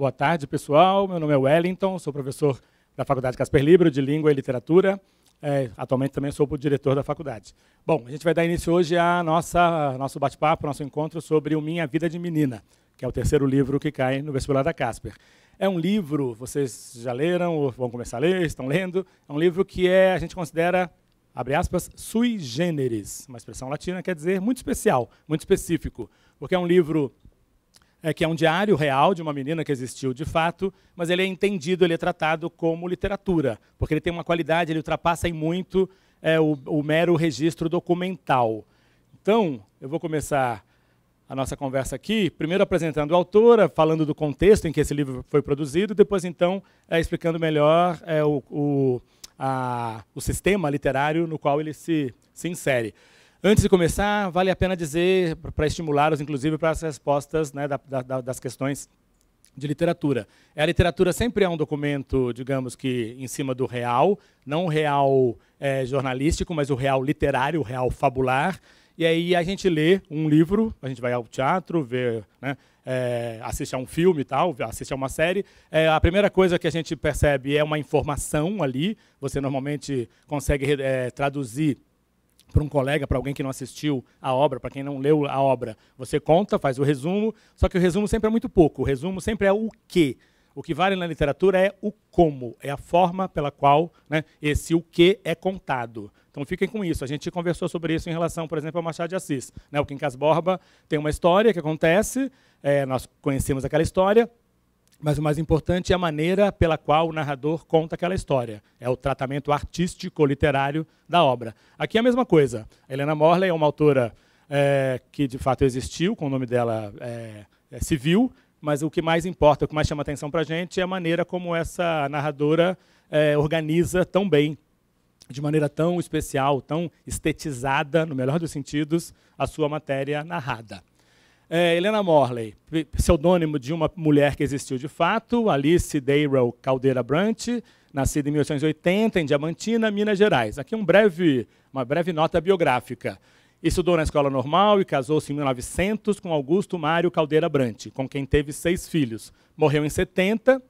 Boa tarde, pessoal. Meu nome é Wellington, sou professor da Faculdade Casper Libro de Língua e Literatura. É, atualmente também sou o diretor da faculdade. Bom, a gente vai dar início hoje a nossa nosso bate-papo, nosso encontro sobre o Minha Vida de Menina, que é o terceiro livro que cai no vestibular da Casper. É um livro, vocês já leram ou vão começar a ler, estão lendo. É um livro que é, a gente considera, abre aspas, sui generis, uma expressão latina, quer dizer muito especial, muito específico, porque é um livro é, que é um diário real de uma menina que existiu de fato, mas ele é entendido, ele é tratado como literatura, porque ele tem uma qualidade, ele ultrapassa em muito é, o, o mero registro documental. Então, eu vou começar a nossa conversa aqui, primeiro apresentando a autora, falando do contexto em que esse livro foi produzido, depois, então, é, explicando melhor é, o, o, a, o sistema literário no qual ele se, se insere. Antes de começar, vale a pena dizer, para estimulá-los, inclusive, para as respostas né, da, da, das questões de literatura. É, a literatura sempre é um documento, digamos que, em cima do real, não o real é, jornalístico, mas o real literário, o real fabular. E aí a gente lê um livro, a gente vai ao teatro, vê, né, é, assiste a um filme e tal, assiste a uma série. É, a primeira coisa que a gente percebe é uma informação ali. Você normalmente consegue é, traduzir para um colega, para alguém que não assistiu a obra, para quem não leu a obra, você conta, faz o resumo, só que o resumo sempre é muito pouco. O resumo sempre é o que. O que vale na literatura é o como, é a forma pela qual né, esse o que é contado. Então fiquem com isso. A gente conversou sobre isso em relação, por exemplo, ao Machado de Assis. Né, o Quincas Borba tem uma história que acontece, é, nós conhecemos aquela história, mas o mais importante é a maneira pela qual o narrador conta aquela história. É o tratamento artístico-literário da obra. Aqui é a mesma coisa. A Helena Morley é uma autora é, que, de fato, existiu, com o nome dela é, é civil, mas o que mais importa, o que mais chama atenção para a gente é a maneira como essa narradora é, organiza tão bem, de maneira tão especial, tão estetizada, no melhor dos sentidos, a sua matéria narrada. É, Helena Morley, pseudônimo de uma mulher que existiu de fato, Alice Dayrell Caldeira Brant, nascida em 1880 em Diamantina, Minas Gerais. Aqui um breve, uma breve nota biográfica. Estudou na escola normal e casou-se em 1900 com Augusto Mário Caldeira Brant, com quem teve seis filhos. Morreu em 70,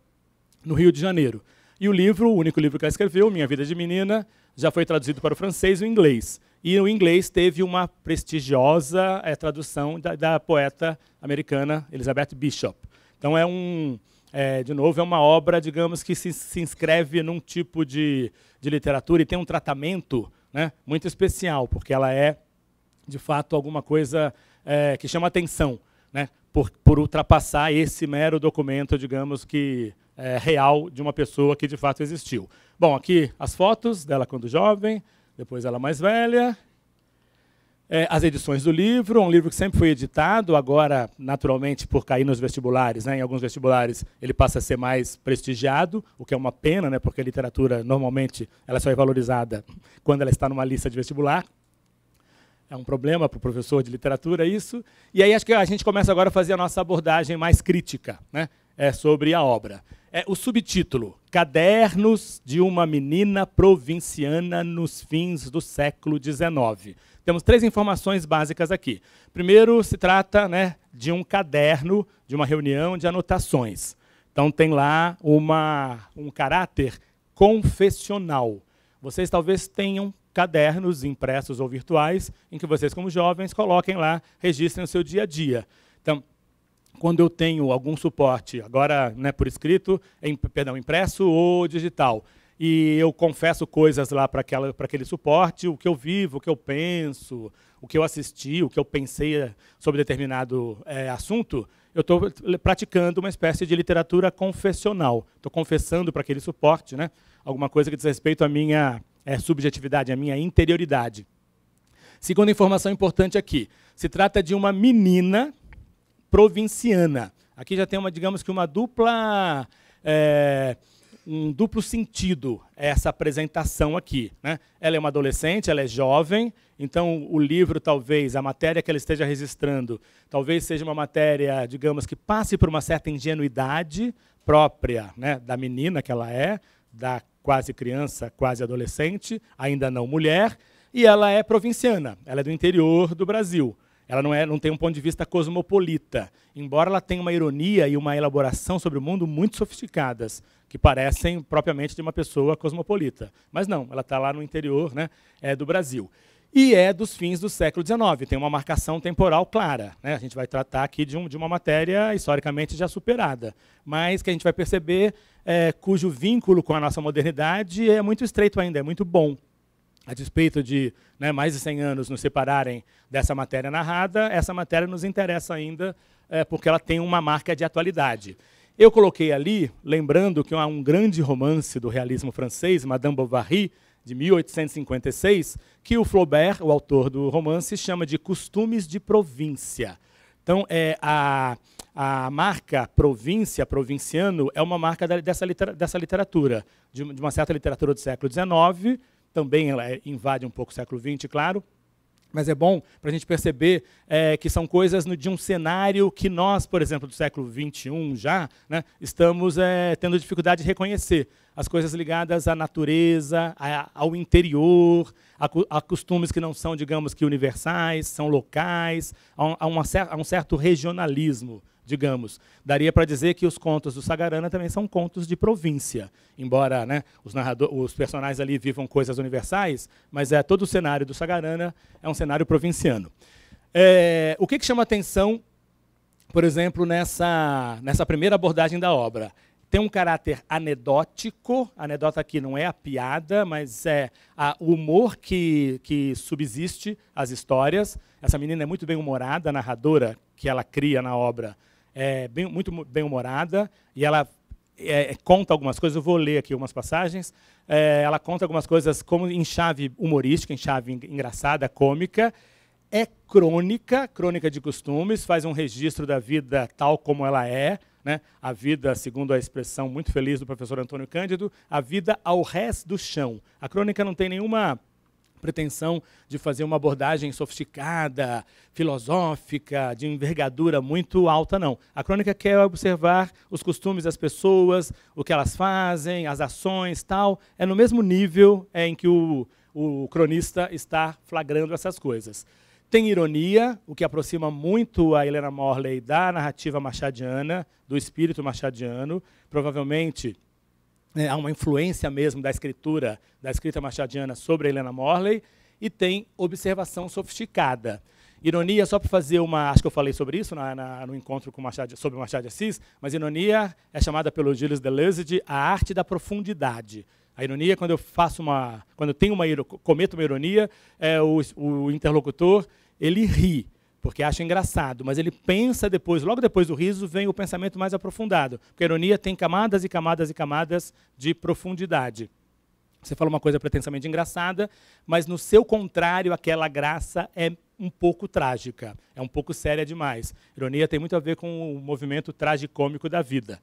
no Rio de Janeiro. E o livro, o único livro que ela escreveu, Minha Vida de Menina, já foi traduzido para o francês e o inglês. E o inglês teve uma prestigiosa é, tradução da, da, poeta americana Elizabeth Bishop. Então é um, é, de novo, é uma obra, digamos, que se, se inscreve num tipo de, de literatura e tem um tratamento né, muito especial, porque ela é, de fato, alguma coisa é, que chama atenção, né, por, por ultrapassar esse mero documento, digamos, que real de uma pessoa que de fato existiu. Bom, aqui as fotos dela quando jovem, depois ela mais velha. É, as edições do livro, um livro que sempre foi editado, agora, naturalmente, por cair nos vestibulares, né, em alguns vestibulares ele passa a ser mais prestigiado, o que é uma pena, né, porque a literatura, normalmente, ela só é valorizada quando ela está numa lista de vestibular. É um problema para o professor de literatura isso. E aí acho que a gente começa agora a fazer a nossa abordagem mais crítica né, é, sobre a obra. É, o subtítulo: Cadernos de uma menina provinciana nos fins do século XIX. Temos três informações básicas aqui. Primeiro, se trata né, de um caderno, de uma reunião de anotações. Então, tem lá uma, um caráter confessional. Vocês talvez tenham cadernos impressos ou virtuais em que vocês, como jovens, coloquem lá, registrem o seu dia a dia. Então, quando eu tenho algum suporte, agora né, por escrito, em, perdão, impresso ou digital, e eu confesso coisas lá para aquele suporte, o que eu vivo, o que eu penso, o que eu assisti, o que eu pensei eh, sobre determinado é, assunto, eu estou praticando uma espécie de literatura confessional. Estou confessando para aquele suporte né, alguma coisa que diz respeito à minha é, subjetividade, à minha interioridade. Segunda informação importante aqui: se trata de uma menina provinciana. Aqui já tem uma, digamos que uma dupla, é, um duplo sentido essa apresentação aqui. Né? Ela é uma adolescente, ela é jovem, então o livro talvez, a matéria que ela esteja registrando, talvez seja uma matéria, digamos que passe por uma certa ingenuidade própria né, da menina que ela é, da quase criança, quase adolescente, ainda não mulher, e ela é provinciana, ela é do interior do Brasil. Ela não, é, não tem um ponto de vista cosmopolita, embora ela tenha uma ironia e uma elaboração sobre o mundo muito sofisticadas, que parecem propriamente de uma pessoa cosmopolita. Mas não, ela está lá no interior né, é, do Brasil. E é dos fins do século XIX, tem uma marcação temporal clara. Né? A gente vai tratar aqui de, um, de uma matéria historicamente já superada, mas que a gente vai perceber é, cujo vínculo com a nossa modernidade é muito estreito ainda, é muito bom a despeito de né, mais de 100 anos nos separarem dessa matéria narrada, essa matéria nos interessa ainda é, porque ela tem uma marca de atualidade. Eu coloquei ali, lembrando que há um grande romance do realismo francês, Madame Bovary, de 1856, que o Flaubert, o autor do romance, chama de Costumes de Província. Então, é, a, a marca província, provinciano, é uma marca dessa, litera, dessa literatura, de, de uma certa literatura do século XIX, também ela é, invade um pouco o século XX, claro, mas é bom para a gente perceber é, que são coisas no, de um cenário que nós, por exemplo, do século XXI já, né, estamos é, tendo dificuldade de reconhecer. As coisas ligadas à natureza, a, ao interior, a, a, costumes que não são, digamos que, universais, são locais, a, a uma, um certo regionalismo digamos. Daria para dizer que os contos do Sagarana também são contos de província, embora né, os, narrador, os personagens ali vivam coisas universais, mas é todo o cenário do Sagarana é um cenário provinciano. É, o que, que chama atenção, por exemplo, nessa, nessa primeira abordagem da obra? tem um caráter anedótico. A anedota aqui não é a piada, mas é o humor que, que subsiste às histórias. Essa menina é muito bem humorada, a narradora que ela cria na obra é bem, muito bem-humorada e ela é, conta algumas coisas, eu vou ler aqui algumas passagens. É, ela conta algumas coisas como em chave humorística, em chave engraçada, cômica. É crônica, crônica de costumes, faz um registro da vida tal como ela é. Né? A vida, segundo a expressão muito feliz do professor Antônio Cândido, a vida ao resto do chão. A crônica não tem nenhuma pretensão de fazer uma abordagem sofisticada, filosófica, de envergadura muito alta, não. A crônica quer observar os costumes das pessoas, o que elas fazem, as ações, tal. É no mesmo nível é, em que o, o cronista está flagrando essas coisas. Tem ironia, o que aproxima muito a Helena Morley da narrativa machadiana, do espírito machadiano. Provavelmente é, há uma influência mesmo da escritura, da escrita machadiana sobre Helena Morley, e tem observação sofisticada. Ironia, só para fazer uma. Acho que eu falei sobre isso na, na, no encontro com Machado, sobre Machado de Assis, mas ironia é chamada pelo Gilles Deleuze de a arte da profundidade. A ironia, quando eu faço uma. Quando eu tenho uma cometo uma ironia, é, o, o interlocutor ele ri porque acha engraçado, mas ele pensa depois, logo depois do riso, vem o pensamento mais aprofundado. Porque a ironia tem camadas e camadas e camadas de profundidade. Você fala uma coisa pretensamente engraçada, mas no seu contrário, aquela graça é um pouco trágica, é um pouco séria demais. Ironia tem muito a ver com o movimento tragicômico da vida.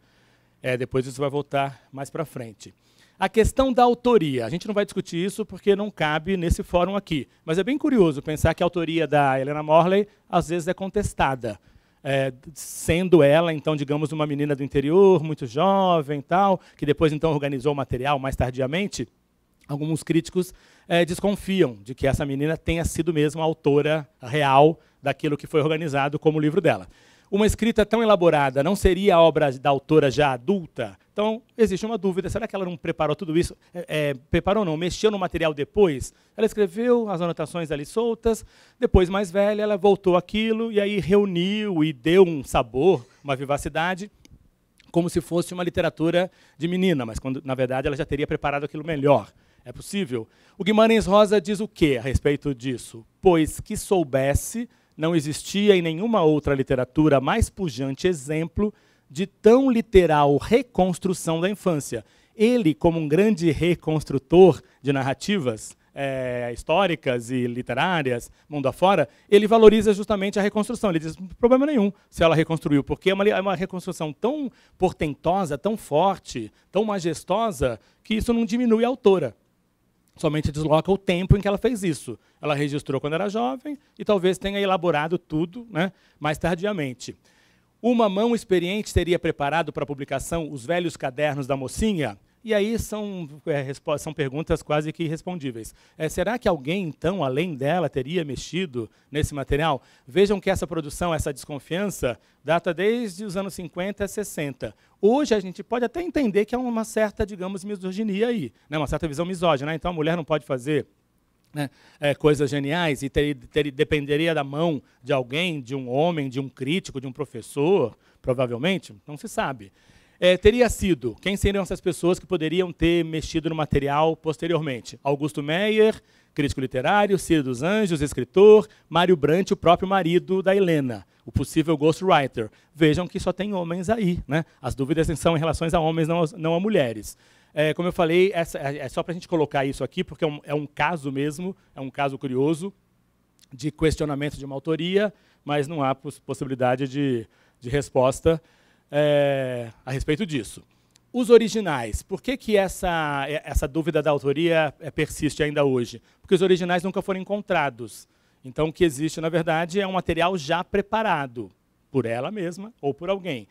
É, depois isso vai voltar mais para frente. A questão da autoria, a gente não vai discutir isso porque não cabe nesse fórum aqui, mas é bem curioso pensar que a autoria da Helena Morley às vezes é contestada, é, sendo ela então, digamos, uma menina do interior, muito jovem, tal, que depois então organizou o material mais tardiamente. Alguns críticos é, desconfiam de que essa menina tenha sido mesmo a autora real daquilo que foi organizado como livro dela. Uma escrita tão elaborada não seria a obra da autora já adulta então, existe uma dúvida: será que ela não preparou tudo isso? É, é, preparou não? Mexeu no material depois? Ela escreveu as anotações ali soltas, depois, mais velha, ela voltou aquilo e aí reuniu e deu um sabor, uma vivacidade, como se fosse uma literatura de menina, mas quando, na verdade, ela já teria preparado aquilo melhor. É possível? O Guimarães Rosa diz o quê a respeito disso? Pois que soubesse, não existia em nenhuma outra literatura mais pujante exemplo de tão literal reconstrução da infância. Ele, como um grande reconstrutor de narrativas é, históricas e literárias, mundo afora, ele valoriza justamente a reconstrução. Ele diz: problema nenhum se ela reconstruiu, porque é uma, é uma reconstrução tão portentosa, tão forte, tão majestosa, que isso não diminui a autora somente desloca o tempo em que ela fez isso. Ela registrou quando era jovem e talvez tenha elaborado tudo né, mais tardiamente. Uma mão experiente teria preparado para publicação os velhos cadernos da mocinha? E aí são, é, são perguntas quase que irrespondíveis. É, será que alguém, então, além dela, teria mexido nesse material? Vejam que essa produção, essa desconfiança, data desde os anos 50 e 60. Hoje a gente pode até entender que há é uma certa, digamos, misoginia aí, né? uma certa visão misógina. Né? Então a mulher não pode fazer né, é, coisas geniais e ter, ter, dependeria da mão de alguém, de um homem, de um crítico, de um professor, provavelmente, não se sabe. É, teria sido, quem seriam essas pessoas que poderiam ter mexido no material posteriormente? Augusto Meyer, crítico literário, Ciro dos Anjos, escritor, Mário Brandt, o próprio marido da Helena, o possível ghostwriter. Vejam que só tem homens aí, né? As dúvidas são em relação a homens, não a mulheres. É, como eu falei, essa, é, é só para a gente colocar isso aqui, porque é um, é um caso mesmo, é um caso curioso de questionamento de uma autoria, mas não há possibilidade de, de resposta é, a respeito disso. Os originais, por que, que essa, é, essa dúvida da autoria é, persiste ainda hoje? Porque os originais nunca foram encontrados. Então, o que existe, na verdade, é um material já preparado por ela mesma ou por alguém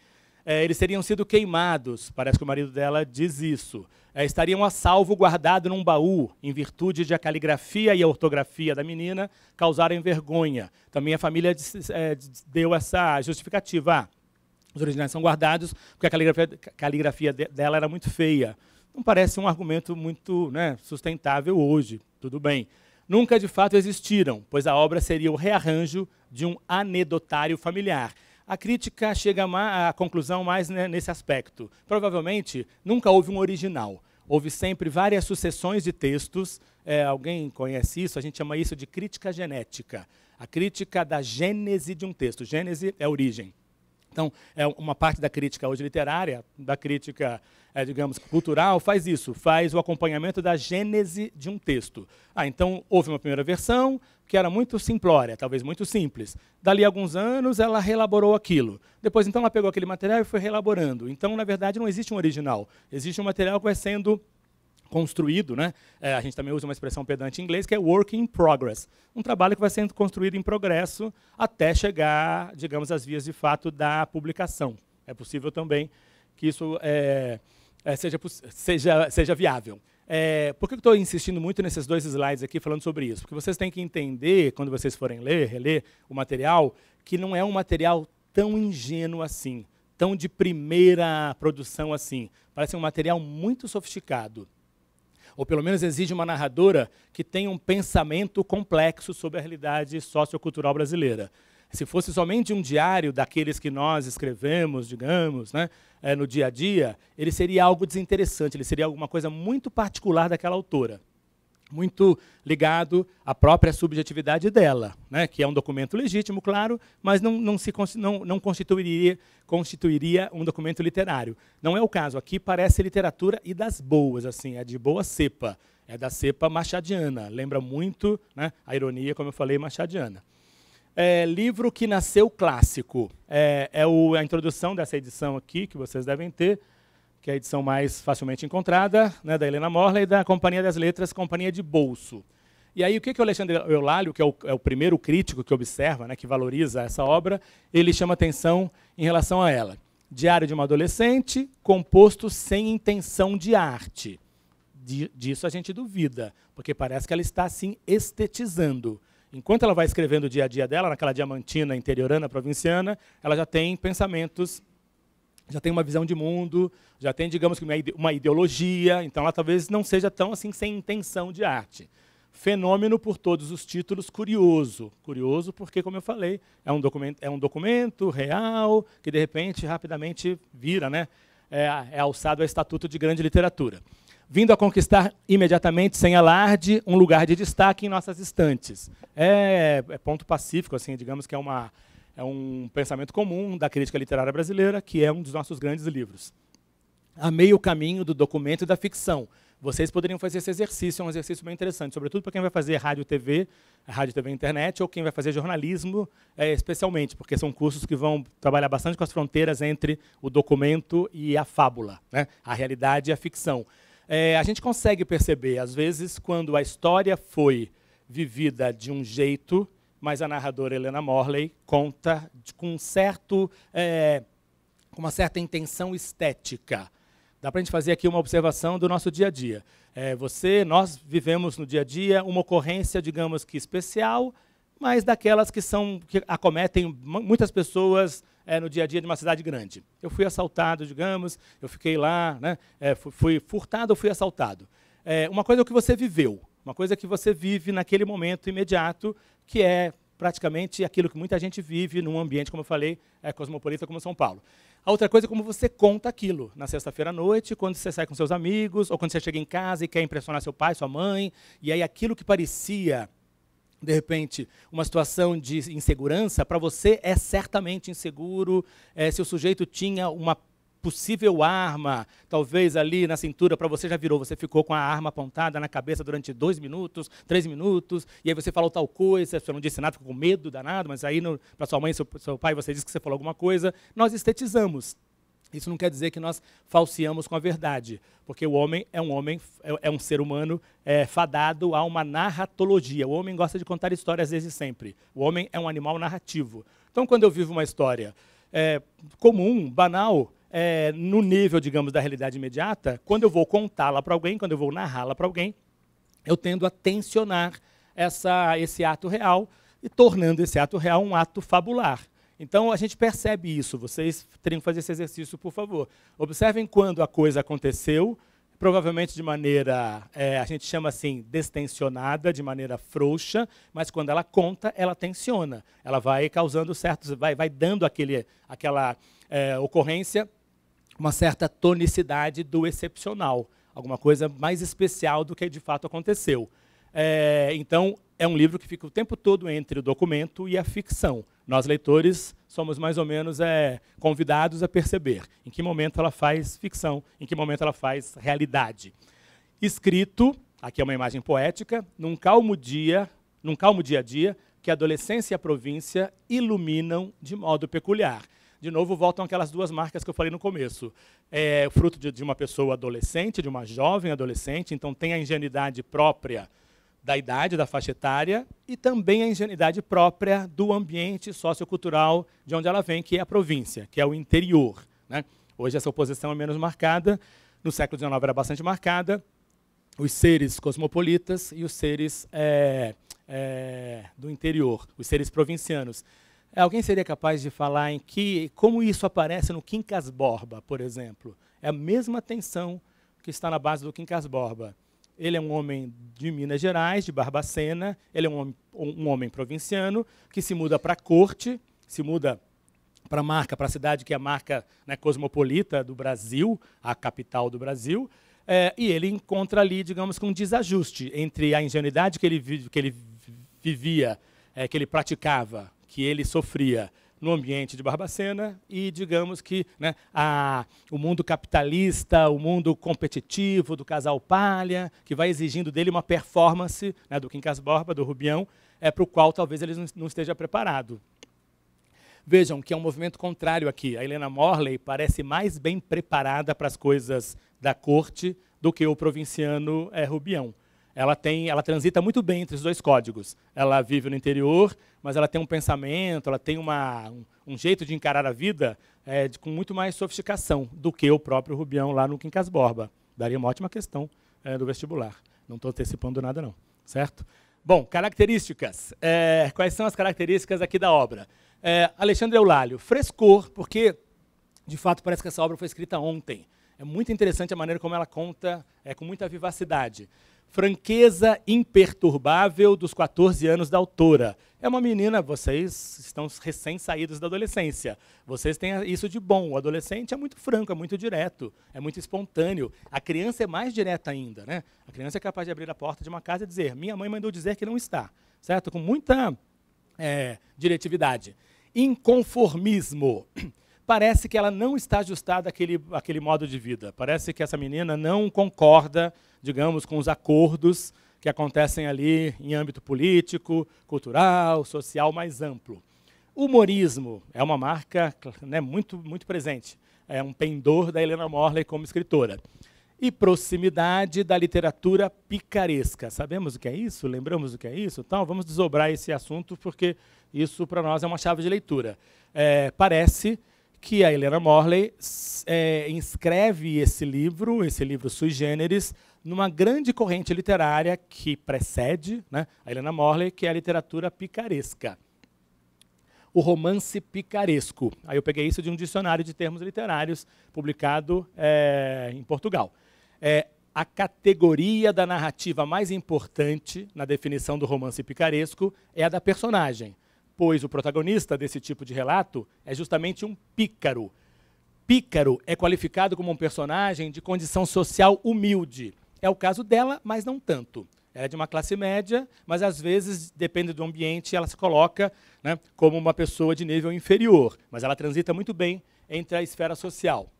é, eles teriam sido queimados. Parece que o marido dela diz isso. É, estariam a salvo guardado num baú, em virtude de a caligrafia e a ortografia da menina causarem vergonha. Também a família é, deu essa justificativa. Ah, os originais são guardados porque a caligrafia, caligrafia dela era muito feia. Não parece um argumento muito né, sustentável hoje, tudo bem. Nunca de fato existiram, pois a obra seria o rearranjo de um anedotário familiar. A crítica chega à conclusão mais né, nesse aspecto. Provavelmente nunca houve um original. Houve sempre várias sucessões de textos. É, alguém conhece isso? A gente chama isso de crítica genética. A crítica da gênese de um texto. Gênese é origem. Então, é uma parte da crítica hoje literária, da crítica, é, digamos, cultural, faz isso, faz o acompanhamento da gênese de um texto. Ah, então houve uma primeira versão que era muito simplória, talvez muito simples. Dali a alguns anos ela relaborou aquilo. Depois então ela pegou aquele material e foi relaborando. Então, na verdade, não existe um original. Existe um material que vai sendo construído, né? É, a gente também usa uma expressão pedante em inglês que é work in progress, um trabalho que vai sendo construído em progresso até chegar, digamos, às vias de fato da publicação. É possível também que isso é, é seja, seja, seja viável. É, por que estou insistindo muito nesses dois slides aqui falando sobre isso? Porque vocês têm que entender, quando vocês forem ler, reler o material, que não é um material tão ingênuo assim, tão de primeira produção assim. Parece um material muito sofisticado ou pelo menos exige uma narradora que tenha um pensamento complexo sobre a realidade sociocultural brasileira. Se fosse somente um diário daqueles que nós escrevemos, digamos, né, é, no dia a dia, ele seria algo desinteressante, ele seria alguma coisa muito particular daquela autora muito ligado à própria subjetividade dela, né, que é um documento legítimo, claro, mas não, não, se, não, não constituiria, constituiria um documento literário. Não é o caso. Aqui parece literatura e das boas, assim, é de boa cepa, é da cepa machadiana, lembra muito né, a ironia, como eu falei, machadiana. É, livro que nasceu clássico. É, é o, a introdução dessa edição aqui, que vocês devem ter, que é a edição mais facilmente encontrada, né, da Helena Morley, da Companhia das Letras, Companhia de Bolso. E aí, o que, que o Alexandre Eulalio, que é o, é o primeiro crítico que observa, né, que valoriza essa obra, ele chama atenção em relação a ela. Diário de uma adolescente, composto sem intenção de arte. De, disso a gente duvida, porque parece que ela está, assim, estetizando. Enquanto ela vai escrevendo o dia a dia dela, naquela diamantina interiorana, provinciana, ela já tem pensamentos já tem uma visão de mundo, já tem, digamos que, uma ideologia, então ela talvez não seja tão assim sem intenção de arte. Fenômeno por todos os títulos, curioso. Curioso porque, como eu falei, é um documento, é um documento real que, de repente, rapidamente vira, né? É, é alçado a estatuto de grande literatura. Vindo a conquistar imediatamente, sem alarde, um lugar de destaque em nossas estantes. É, é ponto pacífico, assim, digamos que é uma é um pensamento comum da crítica literária brasileira, que é um dos nossos grandes livros. A meio caminho do documento e da ficção. Vocês poderiam fazer esse exercício, é um exercício bem interessante, sobretudo para quem vai fazer rádio TV, rádio TV internet, ou quem vai fazer jornalismo, é, especialmente, porque são cursos que vão trabalhar bastante com as fronteiras entre o documento e a fábula, né? a realidade e a ficção. É, a gente consegue perceber, às vezes, quando a história foi vivida de um jeito mas a narradora Helena Morley conta com um certo, é, uma certa intenção estética. Dá para a gente fazer aqui uma observação do nosso dia a dia. É, você, nós vivemos no dia a dia uma ocorrência, digamos que especial, mas daquelas que são que acometem muitas pessoas é, no dia a dia de uma cidade grande. Eu fui assaltado, digamos, eu fiquei lá, né, é, fui, fui, furtado ou fui assaltado. É, uma coisa é o que você viveu, uma coisa que você vive naquele momento imediato, que é praticamente aquilo que muita gente vive num ambiente, como eu falei, é, cosmopolita como São Paulo. A outra coisa é como você conta aquilo na sexta-feira à noite, quando você sai com seus amigos, ou quando você chega em casa e quer impressionar seu pai, sua mãe, e aí aquilo que parecia de repente, uma situação de insegurança, para você é certamente inseguro. É, se o sujeito tinha uma possível arma, talvez ali na cintura para você já virou, você ficou com a arma apontada na cabeça durante dois minutos, três minutos, e aí você falou tal coisa, você não disse nada, ficou com medo danado, mas aí para sua mãe, seu, seu pai, você disse que você falou alguma coisa. Nós estetizamos. Isso não quer dizer que nós falseamos com a verdade, porque o homem é um homem, é, é, um ser humano é, fadado a uma narratologia. O homem gosta de contar histórias desde sempre. O homem é um animal narrativo. Então, quando eu vivo uma história é, comum, banal, é, no nível, digamos, da realidade imediata, quando eu vou contá-la para alguém, quando eu vou narrá-la para alguém, eu tendo a tensionar essa, esse ato real e tornando esse ato real um ato fabular. Então a gente percebe isso. Vocês teriam que fazer esse exercício, por favor. Observem quando a coisa aconteceu, provavelmente de maneira, é, a gente chama assim, destensionada, de maneira frouxa, mas quando ela conta, ela tensiona. Ela vai causando certos, vai, vai dando aquele, aquela é, ocorrência uma certa tonicidade do excepcional, alguma coisa mais especial do que de fato aconteceu. É, então, é um livro que fica o tempo todo entre o documento e a ficção. Nós, leitores, somos mais ou menos é, convidados a perceber em que momento ela faz ficção, em que momento ela faz realidade. Escrito, aqui é uma imagem poética, num calmo dia, num calmo dia a dia, que a adolescência e a província iluminam de modo peculiar de novo voltam aquelas duas marcas que eu falei no começo. É fruto de, de uma pessoa adolescente, de uma jovem adolescente, então tem a ingenuidade própria da idade, da faixa etária, e também a ingenuidade própria do ambiente sociocultural de onde ela vem, que é a província, que é o interior. Né? Hoje essa oposição é menos marcada, no século XIX era bastante marcada, os seres cosmopolitas e os seres é, é, do interior, os seres provincianos. É, alguém seria capaz de falar em que como isso aparece no Quincas Borba, por exemplo? É a mesma tensão que está na base do Quincas Borba. Ele é um homem de Minas Gerais, de Barbacena, ele é um, um homem provinciano que se muda para a corte, se muda para a marca, para a cidade que é a marca né, cosmopolita do Brasil, a capital do Brasil, é, e ele encontra ali, digamos, com um desajuste entre a ingenuidade que ele, que ele vivia, é, que ele praticava que ele sofria no ambiente de Barbacena e, digamos que, né, a, o mundo capitalista, o mundo competitivo do casal Palha, que vai exigindo dele uma performance né, do Quincas Borba, do Rubião, é, para o qual talvez ele não esteja preparado. Vejam que é um movimento contrário aqui. A Helena Morley parece mais bem preparada para as coisas da corte do que o provinciano é, Rubião ela tem, ela transita muito bem entre os dois códigos. Ela vive no interior, mas ela tem um pensamento, ela tem uma, um, um jeito de encarar a vida é, de, com muito mais sofisticação do que o próprio Rubião lá no Quincas Borba. Daria uma ótima questão é, do vestibular. Não estou antecipando nada, não. Certo? Bom, características. É, quais são as características aqui da obra? É, Alexandre Eulálio, frescor, porque de fato parece que essa obra foi escrita ontem. É muito interessante a maneira como ela conta, é, com muita vivacidade. Franqueza Imperturbável dos 14 anos da autora. É uma menina, vocês estão recém-saídos da adolescência. Vocês têm isso de bom. O adolescente é muito franco, é muito direto, é muito espontâneo. A criança é mais direta ainda, né? A criança é capaz de abrir a porta de uma casa e dizer: Minha mãe mandou dizer que não está, certo? Com muita é, diretividade. Inconformismo parece que ela não está ajustada àquele, àquele modo de vida. Parece que essa menina não concorda, digamos, com os acordos que acontecem ali em âmbito político, cultural, social mais amplo. Humorismo é uma marca né, muito, muito presente. É um pendor da Helena Morley como escritora. E proximidade da literatura picaresca. Sabemos o que é isso? Lembramos o que é isso? Então, vamos desobrar esse assunto, porque isso, para nós, é uma chave de leitura. É, parece que a Helena Morley é, inscreve esse livro, esse livro sui generis, numa grande corrente literária que precede né, a Helena Morley, que é a literatura picaresca. O romance picaresco. Aí eu peguei isso de um dicionário de termos literários publicado é, em Portugal. É, a categoria da narrativa mais importante na definição do romance picaresco é a da personagem pois o protagonista desse tipo de relato é justamente um pícaro. Pícaro é qualificado como um personagem de condição social humilde. É o caso dela, mas não tanto. Ela é de uma classe média, mas às vezes, depende do ambiente, ela se coloca né, como uma pessoa de nível inferior. Mas ela transita muito bem entre a esfera social.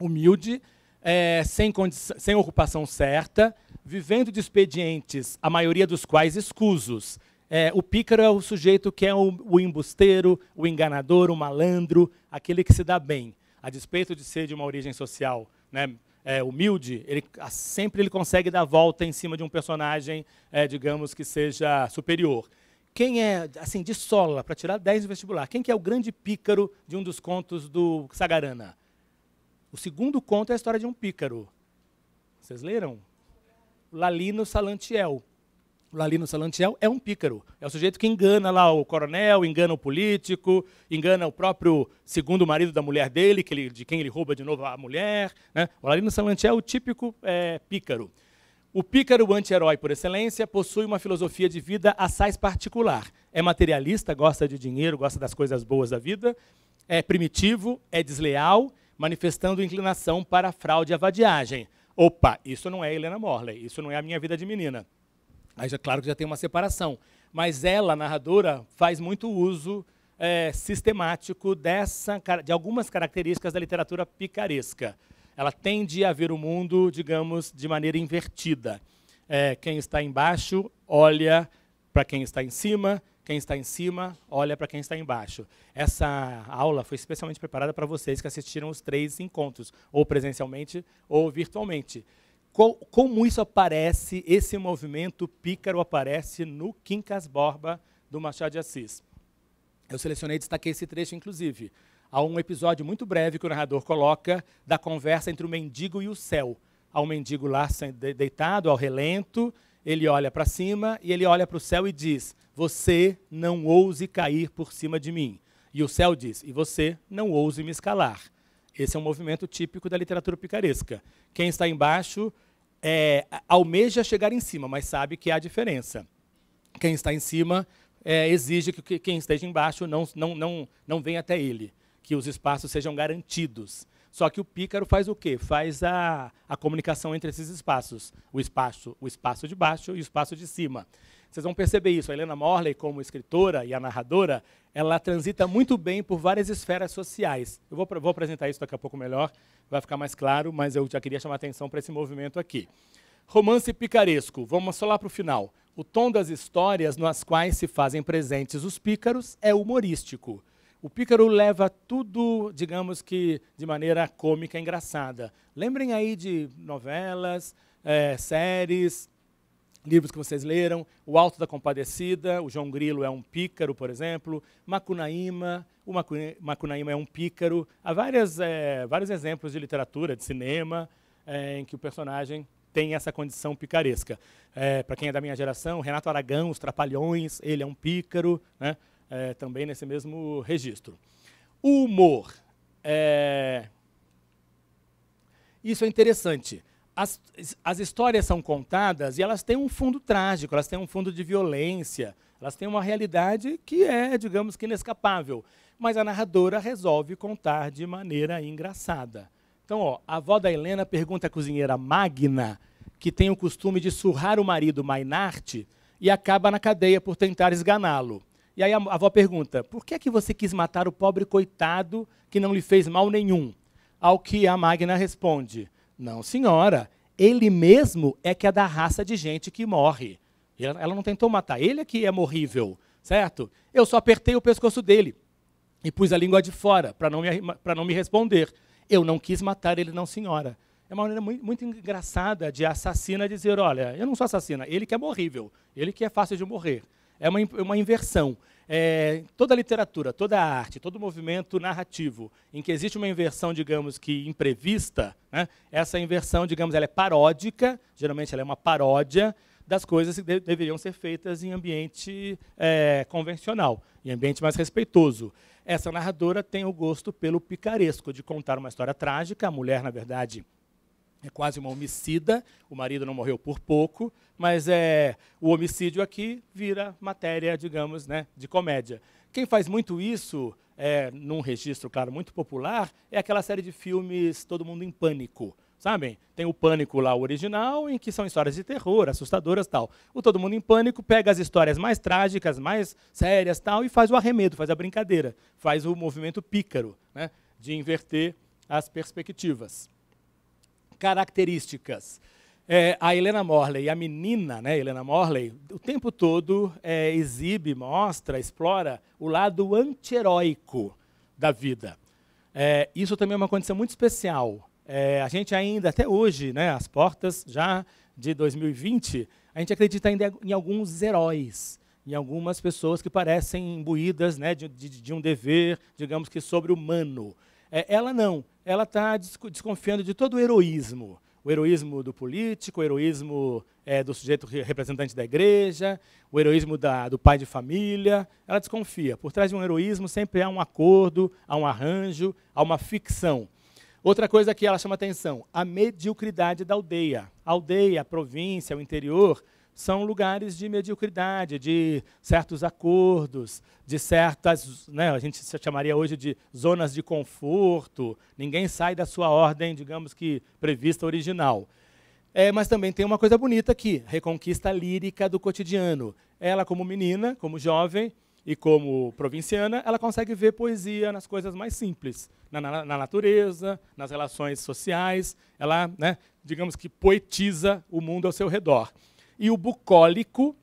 Humilde, é, sem, sem ocupação certa, vivendo de expedientes, a maioria dos quais escusos. É, o pícaro é o sujeito que é o, o embusteiro, o enganador, o malandro, aquele que se dá bem. A despeito de ser de uma origem social né, é, humilde, ele, sempre ele consegue dar volta em cima de um personagem, é, digamos, que seja superior. Quem é, assim, de sola, para tirar 10 do vestibular, quem que é o grande pícaro de um dos contos do Sagarana? O segundo conto é a história de um pícaro. Vocês leram? Lalino Salantiel lá ali no Salantiel, é um pícaro. É o sujeito que engana lá o coronel, engana o político, engana o próprio segundo marido da mulher dele, que ele, de quem ele rouba de novo a mulher. Né? O Lalino Salantiel é o típico é, pícaro. O pícaro anti-herói por excelência possui uma filosofia de vida assaz particular. É materialista, gosta de dinheiro, gosta das coisas boas da vida, é primitivo, é desleal, manifestando inclinação para a fraude e a vadiagem. Opa, isso não é Helena Morley, isso não é a minha vida de menina. Aí já claro que já tem uma separação. Mas ela, a narradora, faz muito uso é, sistemático dessa, de algumas características da literatura picaresca. Ela tende a ver o mundo, digamos, de maneira invertida. É, quem está embaixo olha para quem está em cima, quem está em cima olha para quem está embaixo. Essa aula foi especialmente preparada para vocês que assistiram os três encontros, ou presencialmente ou virtualmente como isso aparece, esse movimento pícaro aparece no Quincas Borba do Machado de Assis. Eu selecionei e destaquei esse trecho, inclusive. Há um episódio muito breve que o narrador coloca da conversa entre o mendigo e o céu. Há um mendigo lá deitado ao relento, ele olha para cima e ele olha para o céu e diz: Você não ouse cair por cima de mim. E o céu diz: E você não ouse me escalar. Esse é um movimento típico da literatura picaresca. Quem está embaixo é, almeja chegar em cima, mas sabe que há diferença. Quem está em cima é, exige que quem esteja embaixo não, não, não, não venha até ele, que os espaços sejam garantidos. Só que o pícaro faz o quê? Faz a, a comunicação entre esses espaços, o espaço, o espaço de baixo e o espaço de cima. Vocês vão perceber isso. A Helena Morley, como escritora e a narradora, ela transita muito bem por várias esferas sociais. Eu vou, vou apresentar isso daqui a pouco melhor, vai ficar mais claro, mas eu já queria chamar atenção para esse movimento aqui. Romance picaresco, vamos só lá para o final. O tom das histórias nas quais se fazem presentes os pícaros é humorístico. O pícaro leva tudo, digamos que, de maneira cômica, engraçada. Lembrem aí de novelas, é, séries, livros que vocês leram, O Alto da Compadecida, o João Grilo é um pícaro, por exemplo, Macunaíma, o Macunaíma é um pícaro. Há várias, é, vários exemplos de literatura, de cinema, é, em que o personagem tem essa condição picaresca. É, eh, Para quem é da minha geração, Renato Aragão, Os Trapalhões, ele é um pícaro, né? também nesse mesmo registro. O humor. Isso é interessante as, as histórias são contadas e elas têm um fundo trágico, elas têm um fundo de violência, elas têm uma realidade que é, digamos que, inescapável. Mas a narradora resolve contar de maneira engraçada. Então, ó, a avó da Helena pergunta à cozinheira Magna, que tem o costume de surrar o marido Mainarte, e acaba na cadeia por tentar esganá-lo. E aí a avó pergunta: por que é que você quis matar o pobre coitado que não lhe fez mal nenhum? Ao que a Magna responde: não, senhora. Ele mesmo é que é da raça de gente que morre. Ela não tentou matar. Ele é que é morrível, certo? Eu só apertei o pescoço dele e pus a língua de fora para não, me, não me responder. Eu não quis matar ele, não, senhora. É uma maneira muito, muito engraçada de assassina dizer: olha, eu não sou assassina, ele que é morrível, ele que é fácil de morrer. É uma, uma inversão é, toda literatura, toda arte, todo movimento narrativo em que existe uma inversão, digamos que imprevista, né, essa inversão, digamos, ela é paródica, geralmente ela é uma paródia das coisas que de deveriam ser feitas em ambiente é, convencional, em ambiente mais respeitoso. Essa narradora tem o gosto pelo picaresco, de contar uma história trágica, a mulher, na verdade, é quase uma homicida, o marido não morreu por pouco, mas é o homicídio aqui vira matéria, digamos, né, de comédia. Quem faz muito isso, é, num registro, claro, muito popular, é aquela série de filmes Todo Mundo em Pânico. Sabem? Tem o Pânico lá, o original, em que são histórias de terror, assustadoras tal. O Todo Mundo em Pânico pega as histórias mais trágicas, mais sérias tal, e faz o arremedo, faz a brincadeira, faz o movimento pícaro né, de inverter as perspectivas características. É, a Helena Morley, a menina, né, Helena Morley, o tempo todo é, exibe, mostra, explora o lado anti-heróico da vida. É, isso também é uma condição muito especial. É, a gente ainda, até hoje, né, as portas já de 2020, a gente acredita ainda em alguns heróis, em algumas pessoas que parecem imbuídas né, de, de, de um dever, digamos que sobre-humano. É, ela não, ela está desconfiando de todo o heroísmo. O heroísmo do político, o heroísmo é, do sujeito representante da igreja, o heroísmo da, do pai de família. Ela desconfia. Por trás de um heroísmo sempre há um acordo, há um arranjo, há uma ficção. Outra coisa que ela chama atenção, a mediocridade da aldeia. A aldeia, a província, o interior, são lugares de mediocridade, de certos acordos, de certas, né, a gente chamaria hoje de zonas de conforto, ninguém sai da sua ordem, digamos que prevista original. É, mas também tem uma coisa bonita aqui, reconquista lírica do cotidiano. Ela, como menina, como jovem e como provinciana, ela consegue ver poesia nas coisas mais simples, na, na, na natureza, nas relações sociais. Ela, né, digamos que poetiza o mundo ao seu redor e o bucólico,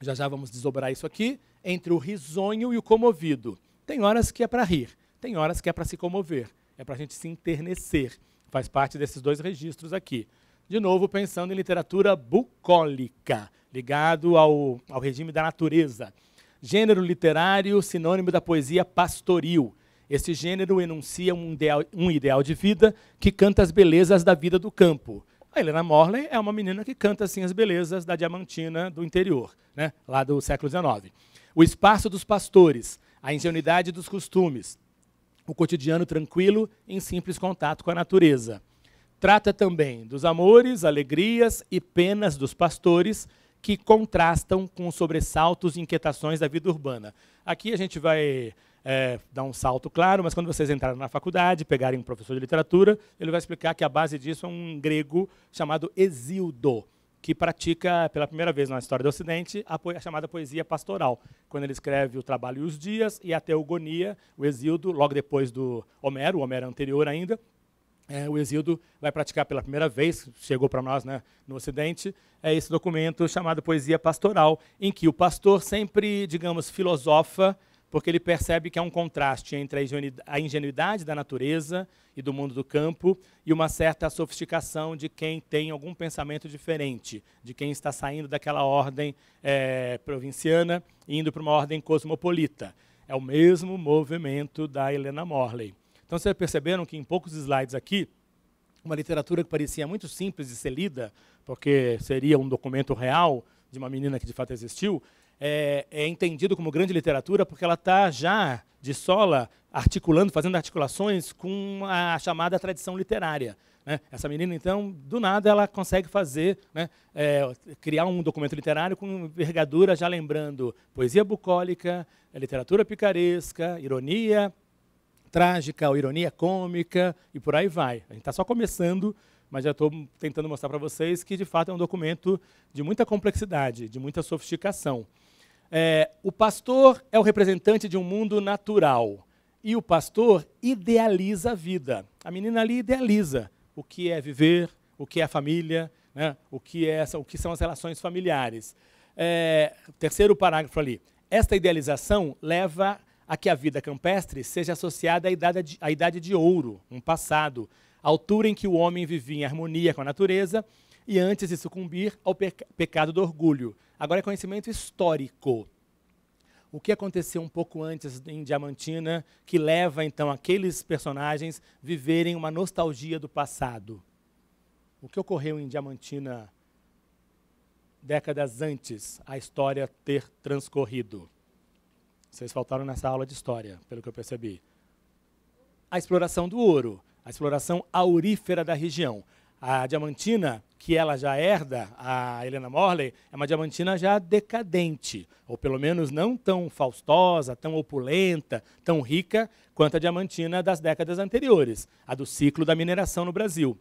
já já vamos desdobrar isso aqui, entre o risonho e o comovido. Tem horas que é para rir, tem horas que é para se comover, é para a gente se internecer. Faz parte desses dois registros aqui. De novo, pensando em literatura bucólica, ligado ao, ao regime da natureza. Gênero literário, sinônimo da poesia pastoril. Esse gênero enuncia um ideal, um ideal de vida que canta as belezas da vida do campo a Helena Morley é uma menina que canta assim as belezas da diamantina do interior, né? lá do século XIX. O espaço dos pastores, a ingenuidade dos costumes, o cotidiano tranquilo em simples contato com a natureza. Trata também dos amores, alegrias e penas dos pastores, que contrastam com os sobressaltos e inquietações da vida urbana. Aqui a gente vai é, dar um salto claro, mas quando vocês entrarem na faculdade, pegarem um professor de literatura, ele vai explicar que a base disso é um grego chamado Exildo, que pratica pela primeira vez na história do Ocidente a, a, chamada poesia pastoral, quando ele escreve o Trabalho e os Dias e a Teogonia, o Exildo, logo depois do Homero, o Homero anterior ainda. É, o Exildo vai praticar pela primeira vez, chegou para nós né, no Ocidente, é esse documento chamado Poesia Pastoral, em que o pastor sempre, digamos, filosofa porque ele percebe que há um contraste entre a ingenuidade da natureza e do mundo do campo e uma certa sofisticação de quem tem algum pensamento diferente, de quem está saindo daquela ordem é, provinciana e indo para uma ordem cosmopolita. É o mesmo movimento da Helena Morley. Então vocês perceberam que em poucos slides aqui, uma literatura que parecia muito simples de ser lida, porque seria um documento real de uma menina que de fato existiu, é, é entendido como grande literatura porque ela está já de sola articulando, fazendo articulações com a chamada tradição literária. Né? Essa menina, então, do nada, ela consegue fazer, né, é, criar um documento literário com envergadura, já lembrando poesia bucólica, literatura picaresca, ironia trágica ou ironia cômica, e por aí vai. A gente está só começando, mas já estou tentando mostrar para vocês que, de fato, é um documento de muita complexidade, de muita sofisticação. É, o pastor é o representante de um mundo natural. E o pastor idealiza a vida. A menina ali idealiza o que é viver, o que é a família, né? o, que é, o que são as relações familiares. É, terceiro parágrafo ali. Esta idealização leva a que a vida campestre seja associada à idade de, à idade de ouro, um passado, altura em que o homem vivia em harmonia com a natureza e antes de sucumbir ao peca pecado do orgulho. Agora é conhecimento histórico. O que aconteceu um pouco antes em Diamantina que leva então aqueles personagens viverem uma nostalgia do passado? O que ocorreu em Diamantina décadas antes a história ter transcorrido? Vocês faltaram nessa aula de história, pelo que eu percebi. A exploração do ouro, a exploração aurífera da região. A diamantina que ela já herda, a Helena Morley, é uma diamantina já decadente, ou pelo menos não tão faustosa, tão opulenta, tão rica quanto a diamantina das décadas anteriores, a do ciclo da mineração no Brasil.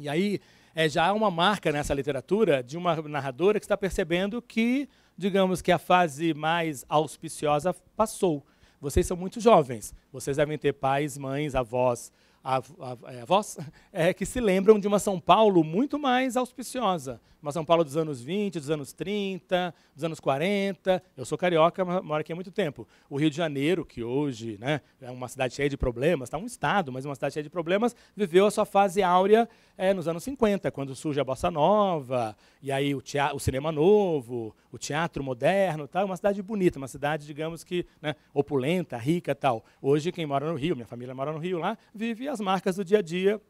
E aí é, já há uma marca nessa literatura de uma narradora que está percebendo que, digamos que a fase mais auspiciosa passou. Vocês são muito jovens, vocês devem ter pais, mães, avós, a, a, a voz, é, que se lembram de uma São Paulo muito mais auspiciosa. Uma São Paulo dos anos 20, dos anos 30, dos anos 40. Eu sou carioca, moro aqui há muito tempo. O Rio de Janeiro, que hoje né, é uma cidade cheia de problemas, está um estado, mas uma cidade cheia de problemas, viveu a sua fase áurea é, nos anos 50, quando surge a Bossa Nova, e aí o, teatro, o cinema novo, o teatro moderno. tá. Uma cidade bonita, uma cidade, digamos que né, opulenta, rica tal. Hoje, quem mora no Rio, minha família mora no Rio lá, vive a as marcas do dia a dia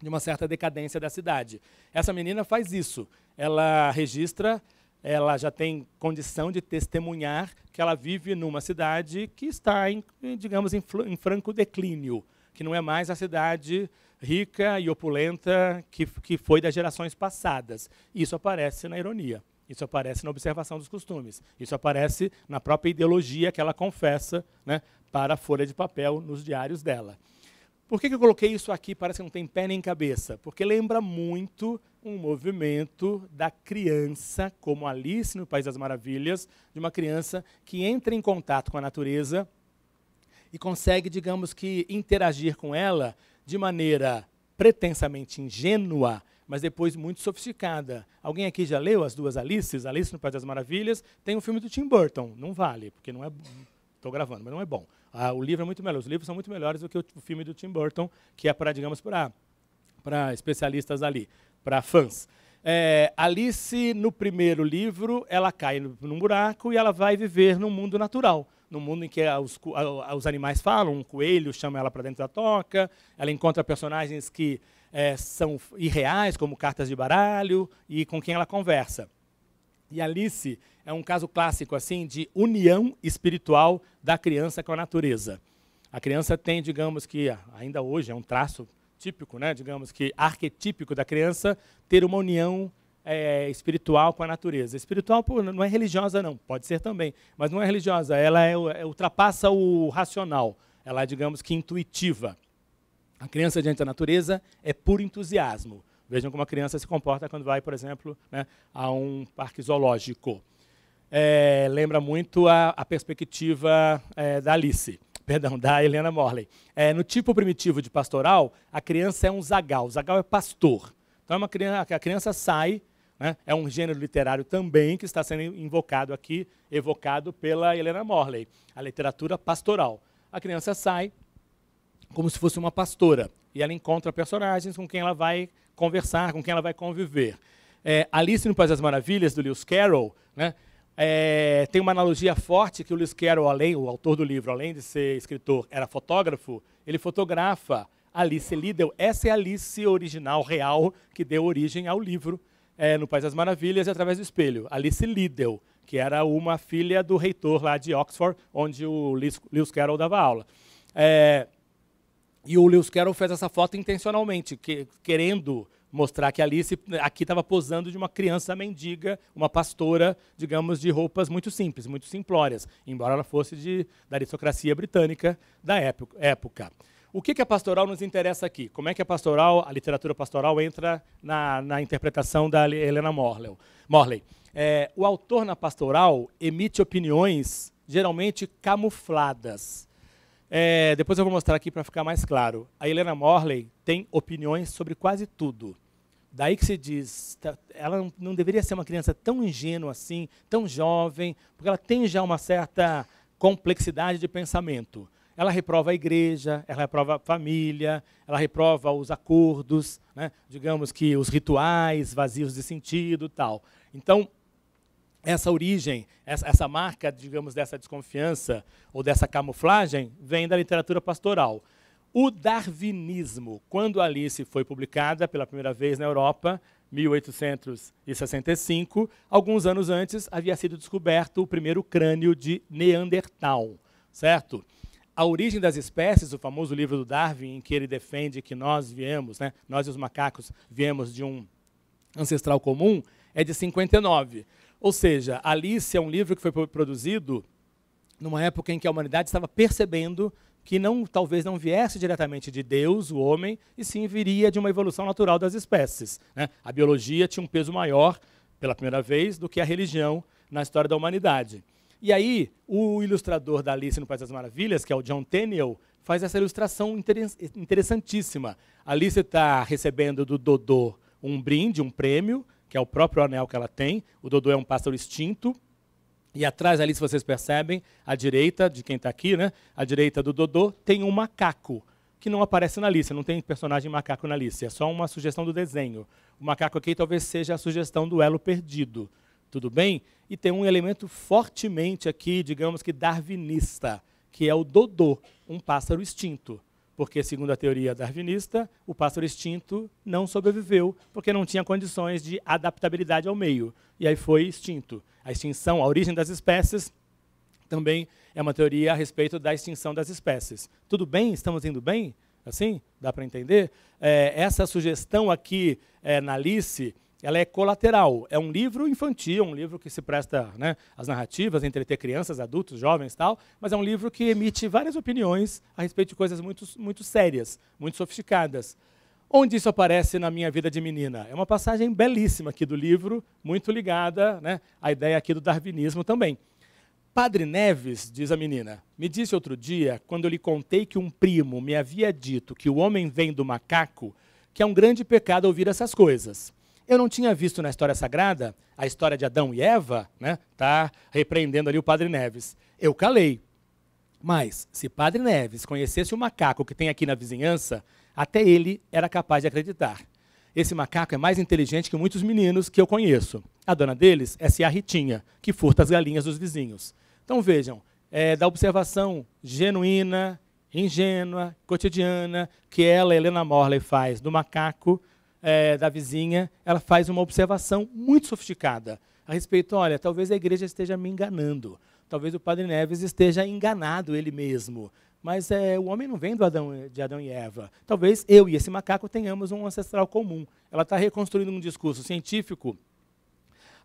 de uma certa decadência da cidade. Essa menina faz isso. Ela registra, ela já tem condição de testemunhar que ela vive numa cidade que está, em, digamos, em, em franco declínio, que não é mais a cidade rica e opulenta que, que foi das gerações passadas. Isso aparece na ironia. Isso aparece na observação dos costumes. Isso aparece na própria ideologia que ela confessa né, para a folha de papel nos diários dela. Por que, que eu coloquei isso aqui? Parece que não tem pé nem cabeça. Porque lembra muito um movimento da criança, como Alice no País das Maravilhas, de uma criança que entra em contato com a natureza e consegue, digamos que, interagir com ela de maneira pretensamente ingênua, mas depois muito sofisticada. Alguém aqui já leu as duas Alices? Alice no País das Maravilhas tem um filme do Tim Burton, não vale, porque não é estou gravando, mas não é bom. Ah, o livro é muito melhor, os livros são muito melhores do que o, o filme do Tim Burton, que é para, digamos, para especialistas ali, para fãs. É, Alice, no primeiro livro, ela cai num buraco e ela vai viver num mundo natural, num mundo em que os, os animais falam, um coelho chama ela para dentro da toca, ela encontra personagens que é, são irreais, como cartas de baralho, e com quem ela conversa e Alice é um caso clássico assim de união espiritual da criança com a natureza. A criança tem, digamos que ainda hoje é um traço típico, né, digamos que arquetípico da criança ter uma união é, espiritual com a natureza. Espiritual não é religiosa não, pode ser também, mas não é religiosa. Ela é, é, ultrapassa o racional. Ela é, digamos que intuitiva. A criança diante da natureza é puro entusiasmo. Vejam como a criança se comporta quando vai, por exemplo, né, a um parque zoológico. É, lembra muito a, a perspectiva é, da Alice, perdão, da Helena Morley. É, no tipo primitivo de pastoral, a criança é um zagal. O zagal é pastor. Então, é uma criança, a criança sai, né, é um gênero literário também que está sendo invocado aqui, evocado pela Helena Morley, a literatura pastoral. A criança sai como se fosse uma pastora e ela encontra personagens com quem ela vai conversar, com quem ela vai conviver. É, Alice no País das Maravilhas, do Lewis Carroll, né, é, tem uma analogia forte que o Lewis Carroll, além, o autor do livro, além de ser escritor, era fotógrafo, ele fotografa Alice Liddell. Essa é a Alice original, real, que deu origem ao livro é, no País das Maravilhas e através do espelho. Alice Liddell, que era uma filha do reitor lá de Oxford, onde o Lewis Carroll dava aula. É, e o Lewis Carroll fez essa foto intencionalmente, que, querendo mostrar que a Alice aqui estava posando de uma criança mendiga, uma pastora, digamos, de roupas muito simples, muito simplórias, embora ela fosse de, da aristocracia britânica da época. O que, que a pastoral nos interessa aqui? Como é que a pastoral, a literatura pastoral, entra na, na interpretação da Helena Morley? Morley. É, o autor na pastoral emite opiniões geralmente camufladas é, depois eu vou mostrar aqui para ficar mais claro. A Helena Morley tem opiniões sobre quase tudo. Daí que se diz, tá, ela não deveria ser uma criança tão ingênua assim, tão jovem, porque ela tem já uma certa complexidade de pensamento. Ela reprova a igreja, ela reprova a família, ela reprova os acordos, né? digamos que os rituais vazios de sentido tal. Então, essa origem, essa, essa, marca, digamos, dessa desconfiança ou dessa camuflagem vem da literatura pastoral. O darwinismo, quando Alice foi publicada pela primeira vez na Europa, 1865, alguns anos antes havia sido descoberto o primeiro crânio de Neandertal, certo? A Origem das Espécies, o famoso livro do Darwin, em que ele defende que nós viemos, né, nós e os macacos viemos de um ancestral comum, é de 59. Ou seja, Alice é um livro que foi produzido numa época em que a humanidade estava percebendo que não, talvez não viesse diretamente de Deus, o homem, e sim viria de uma evolução natural das espécies. Né? A biologia tinha um peso maior, pela primeira vez, do que a religião na história da humanidade. E aí, o ilustrador da Alice no País das Maravilhas, que é o John Tenniel, faz essa ilustração interessantíssima. A Alice está recebendo do Dodô um brinde, um prêmio, que é o próprio anel que ela tem. O Dodô é um pássaro extinto. E atrás ali, se vocês percebem, à direita de quem está aqui, né? À direita do Dodô tem um macaco que não aparece na lista, não tem personagem macaco na lista, é só uma sugestão do desenho. O macaco aqui talvez seja a sugestão do elo perdido, tudo bem? E tem um elemento fortemente aqui, digamos que darwinista, que é o dodô, um pássaro extinto. Porque, segundo a teoria darwinista, o pássaro extinto não sobreviveu porque não tinha condições de adaptabilidade ao meio. E aí foi extinto. A extinção, a origem das espécies, também é uma teoria a respeito da extinção das espécies. Tudo bem? Estamos indo bem? Assim? Dá para entender? É, essa sugestão aqui é, na Alice ela é colateral. É um livro infantil, um livro que se presta né, às narrativas, entreter crianças, adultos, jovens tal, mas é um livro que emite várias opiniões a respeito de coisas muito, muito sérias, muito sofisticadas. Onde isso aparece na minha vida de menina? É uma passagem belíssima aqui do livro, muito ligada né, à ideia aqui do darwinismo também. Padre Neves, diz a menina, me disse outro dia, quando eu lhe contei que um primo me havia dito que o homem vem do macaco, que é um grande pecado ouvir essas coisas. Eu não tinha visto na história sagrada a história de Adão e Eva, né? Tá repreendendo ali o Padre Neves. Eu calei. Mas se Padre Neves conhecesse o macaco que tem aqui na vizinhança, até ele era capaz de acreditar. Esse macaco é mais inteligente que muitos meninos que eu conheço. A dona deles é a Ritinha, que furta as galinhas dos vizinhos. Então vejam, é, da observação genuína, ingênua, cotidiana, que ela, Helena Morley, faz do macaco, é, da vizinha, ela faz uma observação muito sofisticada a respeito, olha, talvez a igreja esteja me enganando, talvez o Padre Neves esteja enganado ele mesmo, mas é, o homem não vem do Adão, de Adão e Eva. Talvez eu e esse macaco tenhamos um ancestral comum. Ela está reconstruindo um discurso científico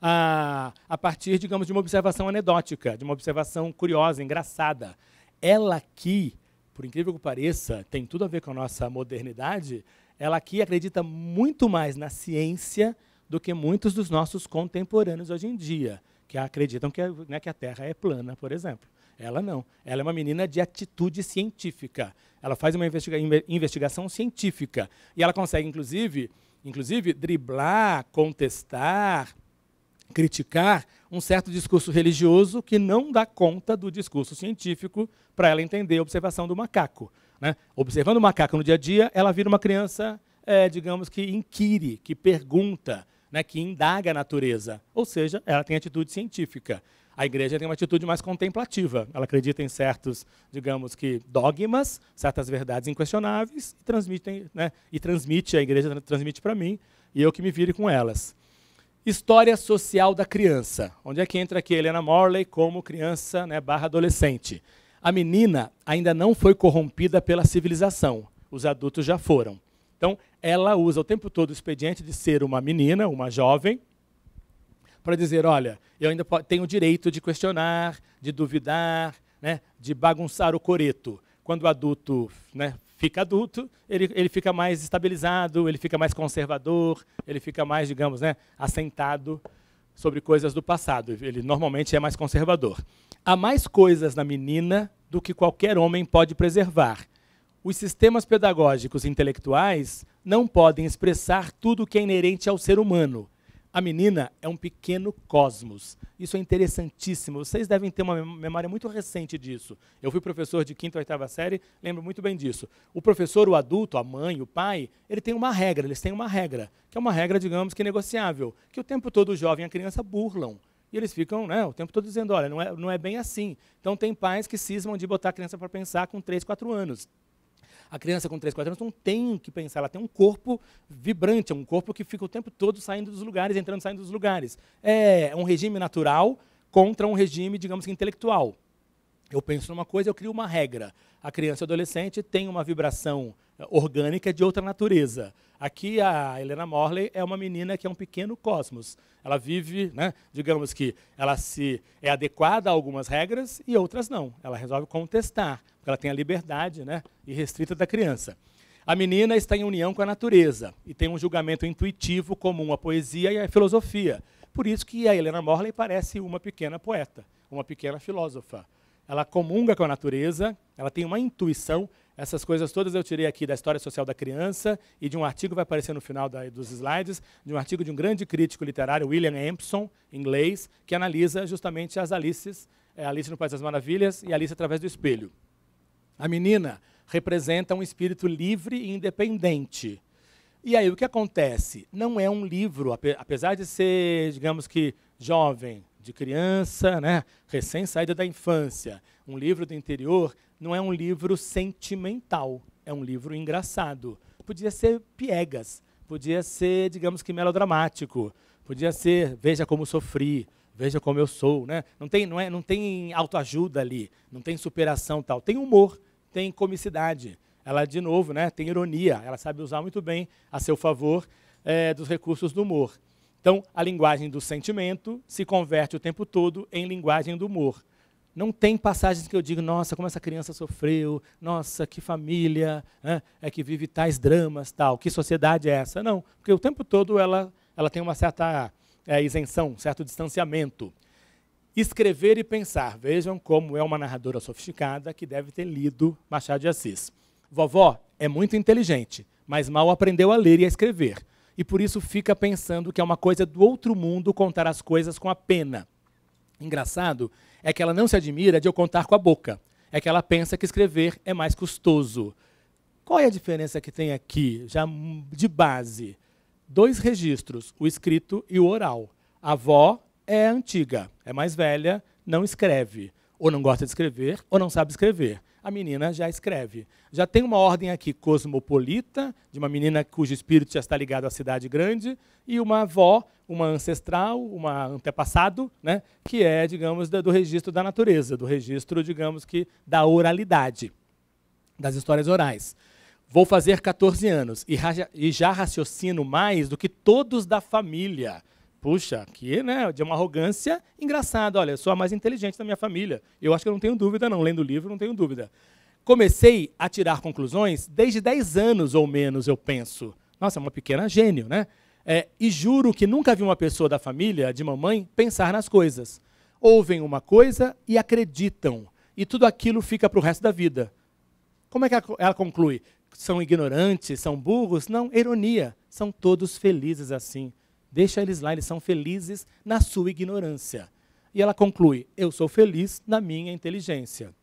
a, a partir, digamos, de uma observação anedótica, de uma observação curiosa, engraçada. Ela aqui, por incrível que pareça, tem tudo a ver com a nossa modernidade, ela aqui acredita muito mais na ciência do que muitos dos nossos contemporâneos hoje em dia, que acreditam que, né, que a Terra é plana, por exemplo. Ela não. Ela é uma menina de atitude científica. Ela faz uma investiga investigação científica. E ela consegue, inclusive, inclusive, driblar, contestar, criticar um certo discurso religioso que não dá conta do discurso científico para ela entender a observação do macaco. Né? Observando o macaco no dia a dia, ela vira uma criança, é, digamos que inquire, que pergunta, né, que indaga a natureza. Ou seja, ela tem atitude científica. A igreja tem uma atitude mais contemplativa. Ela acredita em certos, digamos que, dogmas, certas verdades inquestionáveis, e transmite, né, e transmite a igreja transmite para mim, e eu que me vire com elas. História social da criança. Onde é que entra aqui Helena Morley como criança né, barra adolescente? A menina ainda não foi corrompida pela civilização, os adultos já foram. Então, ela usa o tempo todo o expediente de ser uma menina, uma jovem, para dizer: olha, eu ainda tenho o direito de questionar, de duvidar, né, de bagunçar o coreto. Quando o adulto né, fica adulto, ele, ele fica mais estabilizado, ele fica mais conservador, ele fica mais, digamos, né, assentado sobre coisas do passado. Ele normalmente é mais conservador. Há mais coisas na menina do que qualquer homem pode preservar. Os sistemas pedagógicos intelectuais não podem expressar tudo o que é inerente ao ser humano, a menina é um pequeno cosmos. Isso é interessantíssimo. Vocês devem ter uma memória muito recente disso. Eu fui professor de quinta ou oitava série, lembro muito bem disso. O professor, o adulto, a mãe, o pai, ele tem uma regra, eles têm uma regra, que é uma regra, digamos, que é negociável, que o tempo todo o jovem e a criança burlam. E eles ficam né, o tempo todo dizendo, olha, não é, não é bem assim. Então tem pais que cismam de botar a criança para pensar com 3, 4 anos. A criança com 3, 4 anos não tem que pensar, ela tem um corpo vibrante, é um corpo que fica o tempo todo saindo dos lugares, entrando, saindo dos lugares. É um regime natural contra um regime, digamos intelectual. Eu penso numa coisa, eu crio uma regra. A criança e o adolescente tem uma vibração eh, orgânica de outra natureza. Aqui a Helena Morley é uma menina que é um pequeno cosmos. Ela vive, né, digamos que ela se é adequada a algumas regras e outras não. Ela resolve contestar, porque ela tem a liberdade né, irrestrita da criança. A menina está em união com a natureza e tem um julgamento intuitivo comum à poesia e à filosofia. Por isso que a Helena Morley parece uma pequena poeta, uma pequena filósofa ela comunga com a natureza, ela tem uma intuição. Essas coisas todas eu tirei aqui da história social da criança e de um artigo vai aparecer no final da, dos slides, de um artigo de um grande crítico literário, William Empson, inglês, que analisa justamente as Alices, é, Alice no País das Maravilhas e Alice através do espelho. A menina representa um espírito livre e independente. E aí o que acontece? Não é um livro, apesar de ser, digamos que, jovem, de criança, né? recém saída da infância, um livro do interior, não é um livro sentimental, é um livro engraçado. Podia ser piegas, podia ser, digamos que melodramático, podia ser veja como sofri, veja como eu sou, né? Não tem, não é, não tem autoajuda ali, não tem superação tal, tem humor, tem comicidade. Ela de novo, né? Tem ironia, ela sabe usar muito bem a seu favor é, dos recursos do humor. Então, a linguagem do sentimento se converte o tempo todo em linguagem do humor. Não tem passagens que eu digo, nossa, como essa criança sofreu, nossa, que família né, é que vive tais dramas, tal, que sociedade é essa? Não, porque o tempo todo ela, ela tem uma certa é, isenção, certo distanciamento. Escrever e pensar. Vejam como é uma narradora sofisticada que deve ter lido Machado de Assis. Vovó é muito inteligente, mas mal aprendeu a ler e a escrever e por isso fica pensando que é uma coisa do outro mundo contar as coisas com a pena. Engraçado é que ela não se admira de eu contar com a boca. É que ela pensa que escrever é mais custoso. Qual é a diferença que tem aqui, já de base? Dois registros, o escrito e o oral. A avó é antiga, é mais velha, não escreve. Ou não gosta de escrever, ou não sabe escrever a menina já escreve. Já tem uma ordem aqui cosmopolita, de uma menina cujo espírito já está ligado à cidade grande, e uma avó, uma ancestral, uma antepassado, né, que é, digamos, do registro da natureza, do registro, digamos que, da oralidade, das histórias orais. Vou fazer 14 anos e, e já raciocino mais do que todos da família puxa, aqui, né, de uma arrogância engraçada. Olha, eu sou a mais inteligente da minha família. Eu acho que eu não tenho dúvida, não. Lendo o livro, não tenho dúvida. Comecei a tirar conclusões desde 10 anos ou menos, eu penso. Nossa, é uma pequena gênio, né? É, e juro que nunca vi uma pessoa da família, de mamãe, pensar nas coisas. Ouvem uma coisa e acreditam. E tudo aquilo fica para o resto da vida. Como é que ela, ela conclui? São ignorantes, são burros? Não, ironia. São todos felizes assim. Deixa eles lá, eles são felizes na sua ignorância. E ela conclui: Eu sou feliz na minha inteligência.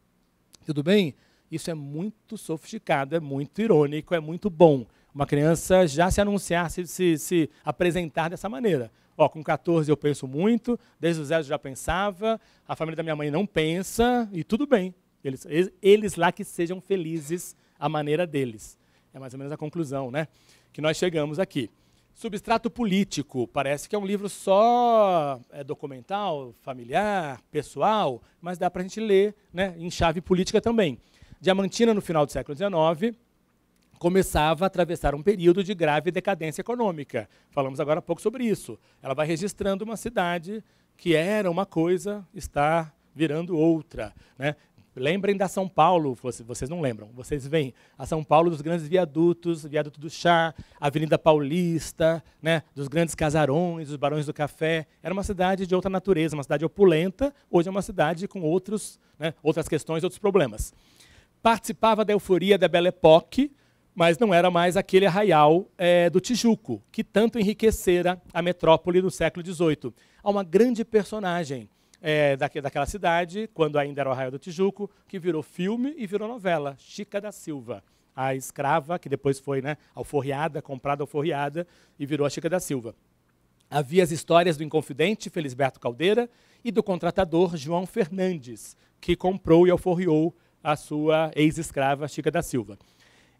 Tudo bem? Isso é muito sofisticado, é muito irônico, é muito bom. Uma criança já se anunciar, se, se, se apresentar dessa maneira. Ó, com 14 eu penso muito, desde os zero eu já pensava, a família da minha mãe não pensa, e tudo bem. Eles, eles, eles lá que sejam felizes à maneira deles. É mais ou menos a conclusão né, que nós chegamos aqui. Substrato Político, parece que é um livro só é, documental, familiar, pessoal, mas dá para a gente ler né, em chave política também. Diamantina, no final do século XIX, começava a atravessar um período de grave decadência econômica. Falamos agora há pouco sobre isso. Ela vai registrando uma cidade que era uma coisa, está virando outra. Né? Lembrem da São Paulo, vocês não lembram, vocês veem a São Paulo dos grandes viadutos, viaduto do Chá, Avenida Paulista, né, dos grandes casarões, dos barões do café. Era uma cidade de outra natureza, uma cidade opulenta, hoje é uma cidade com outros, né, outras questões, outros problemas. Participava da euforia da Belle Époque, mas não era mais aquele arraial é, do Tijuco, que tanto enriquecera a metrópole do século XVIII. Há uma grande personagem é, daquela cidade, quando ainda era o Arraial do Tijuco, que virou filme e virou novela, Chica da Silva. A escrava, que depois foi né, alforriada, comprada alforriada, e virou a Chica da Silva. Havia as histórias do Inconfidente, Felisberto Caldeira, e do contratador João Fernandes, que comprou e alforriou a sua ex-escrava Chica da Silva.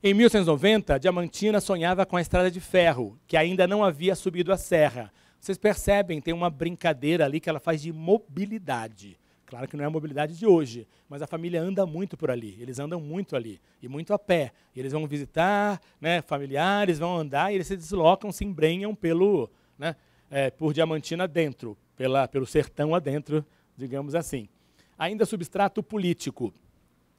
Em 1990, Diamantina sonhava com a estrada de ferro, que ainda não havia subido a serra, vocês percebem, tem uma brincadeira ali que ela faz de mobilidade. Claro que não é a mobilidade de hoje, mas a família anda muito por ali. Eles andam muito ali, e muito a pé. E eles vão visitar né, familiares, vão andar, e eles se deslocam, se embrenham pelo, né, é, por Diamantina dentro, pela, pelo sertão adentro, digamos assim. Ainda substrato político.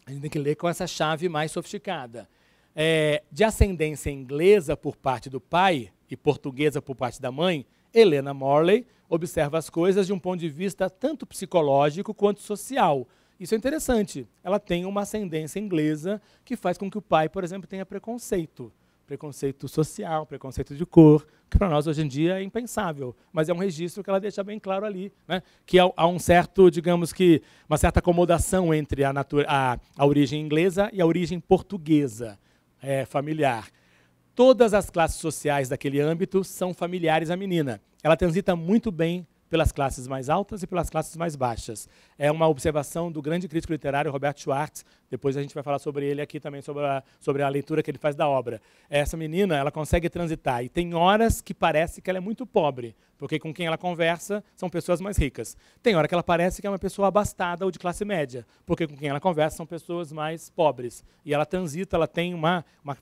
A gente tem que ler com essa chave mais sofisticada. É, de ascendência inglesa por parte do pai e portuguesa por parte da mãe, Helena Morley observa as coisas de um ponto de vista tanto psicológico quanto social. Isso é interessante. Ela tem uma ascendência inglesa que faz com que o pai, por exemplo, tenha preconceito. Preconceito social, preconceito de cor, que para nós hoje em dia é impensável. Mas é um registro que ela deixa bem claro ali, né? que há um certo, digamos que, uma certa acomodação entre a, a, a origem inglesa e a origem portuguesa é, familiar. Todas as classes sociais daquele âmbito são familiares à menina. Ela transita muito bem pelas classes mais altas e pelas classes mais baixas. É uma observação do grande crítico literário Roberto Schwartz, depois a gente vai falar sobre ele aqui também, sobre a, sobre a leitura que ele faz da obra. Essa menina, ela consegue transitar, e tem horas que parece que ela é muito pobre, porque com quem ela conversa são pessoas mais ricas. Tem hora que ela parece que é uma pessoa abastada ou de classe média, porque com quem ela conversa são pessoas mais pobres. E ela transita, ela tem uma, uma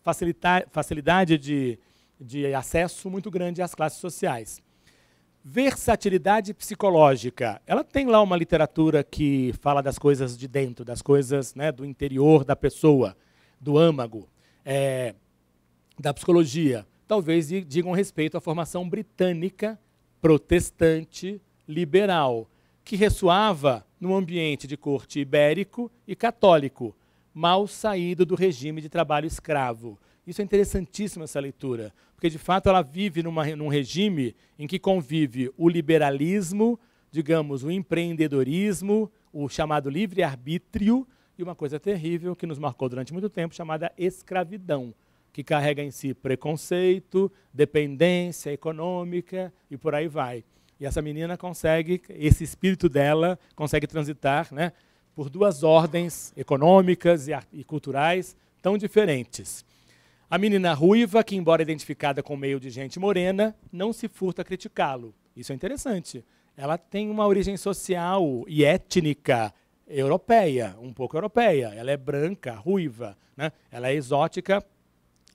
facilidade de, de acesso muito grande às classes sociais versatilidade psicológica. Ela tem lá uma literatura que fala das coisas de dentro, das coisas né, do interior da pessoa, do âmago, é, da psicologia. Talvez digam respeito à formação britânica, protestante, liberal, que ressoava num ambiente de corte ibérico e católico, mal saído do regime de trabalho escravo. Isso é interessantíssimo, essa leitura, porque de fato ela vive numa, num regime em que convive o liberalismo, digamos, o empreendedorismo, o chamado livre-arbítrio e uma coisa terrível que nos marcou durante muito tempo, chamada escravidão, que carrega em si preconceito, dependência econômica e por aí vai. E essa menina consegue, esse espírito dela consegue transitar né, por duas ordens econômicas e, e culturais tão diferentes. A menina ruiva, que embora identificada com meio de gente morena, não se furta a criticá-lo. Isso é interessante. Ela tem uma origem social e étnica europeia, um pouco europeia. Ela é branca, ruiva, né? Ela é exótica.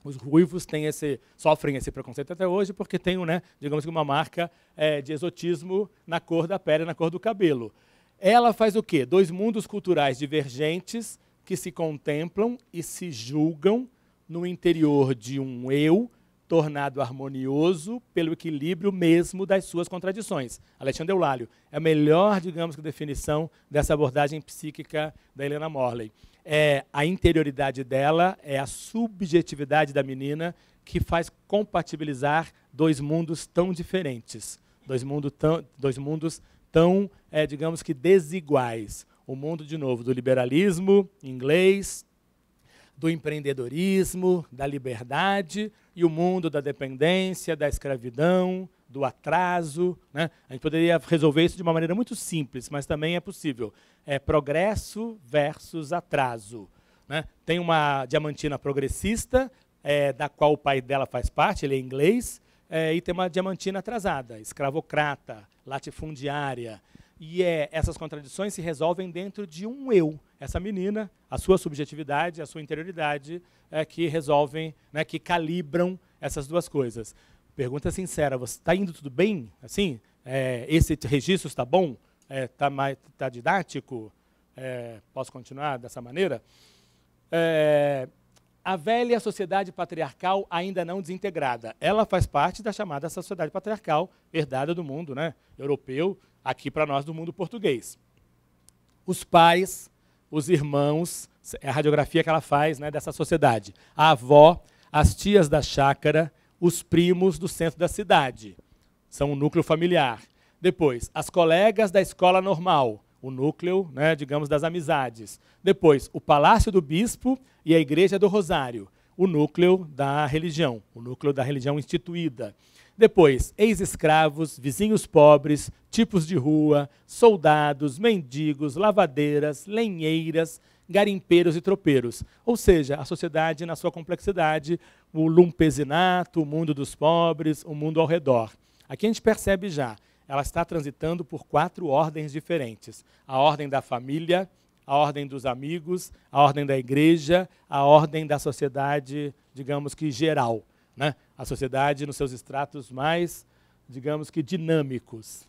Os ruivos têm esse, sofrem esse preconceito até hoje porque tem, né, digamos que uma marca é, de exotismo na cor da pele, na cor do cabelo. Ela faz o quê? Dois mundos culturais divergentes que se contemplam e se julgam no interior de um eu tornado harmonioso pelo equilíbrio mesmo das suas contradições. Alexandre Eulalio é a melhor, digamos, que definição dessa abordagem psíquica da Helena Morley. É a interioridade dela, é a subjetividade da menina que faz compatibilizar dois mundos tão diferentes, dois, mundo tão, dois mundos tão, é, digamos que desiguais. O mundo, de novo, do liberalismo inglês, do empreendedorismo, da liberdade e o mundo da dependência, da escravidão, do atraso. Né? A gente poderia resolver isso de uma maneira muito simples, mas também é possível. É progresso versus atraso. Né? Tem uma diamantina progressista, é, da qual o pai dela faz parte, ele é inglês, é, e tem uma diamantina atrasada, escravocrata, latifundiária. E é, essas contradições se resolvem dentro de um eu. Essa menina, a sua subjetividade, a sua interioridade, é, que resolvem, né, que calibram essas duas coisas. Pergunta sincera: você está indo tudo bem? Assim, é, esse registro está bom? Está é, tá mais, está didático? É, posso continuar dessa maneira? É, a velha sociedade patriarcal ainda não desintegrada. Ela faz parte da chamada sociedade patriarcal herdada do mundo né, europeu, aqui para nós do mundo português. Os pais, os irmãos, é a radiografia que ela faz né, dessa sociedade. A avó, as tias da chácara, os primos do centro da cidade. São o núcleo familiar. Depois, as colegas da escola normal, o núcleo, né, digamos, das amizades. Depois, o palácio do bispo e a igreja do Rosário, o núcleo da religião, o núcleo da religião instituída. Depois, ex-escravos, vizinhos pobres, tipos de rua, soldados, mendigos, lavadeiras, lenheiras, garimpeiros e tropeiros. Ou seja, a sociedade na sua complexidade, o lumpesinato, o mundo dos pobres, o mundo ao redor. Aqui a gente percebe já, ela está transitando por quatro ordens diferentes: a ordem da família, a ordem dos amigos, a ordem da igreja, a ordem da sociedade, digamos que geral. Né? a sociedade nos seus estratos mais, digamos que, dinâmicos.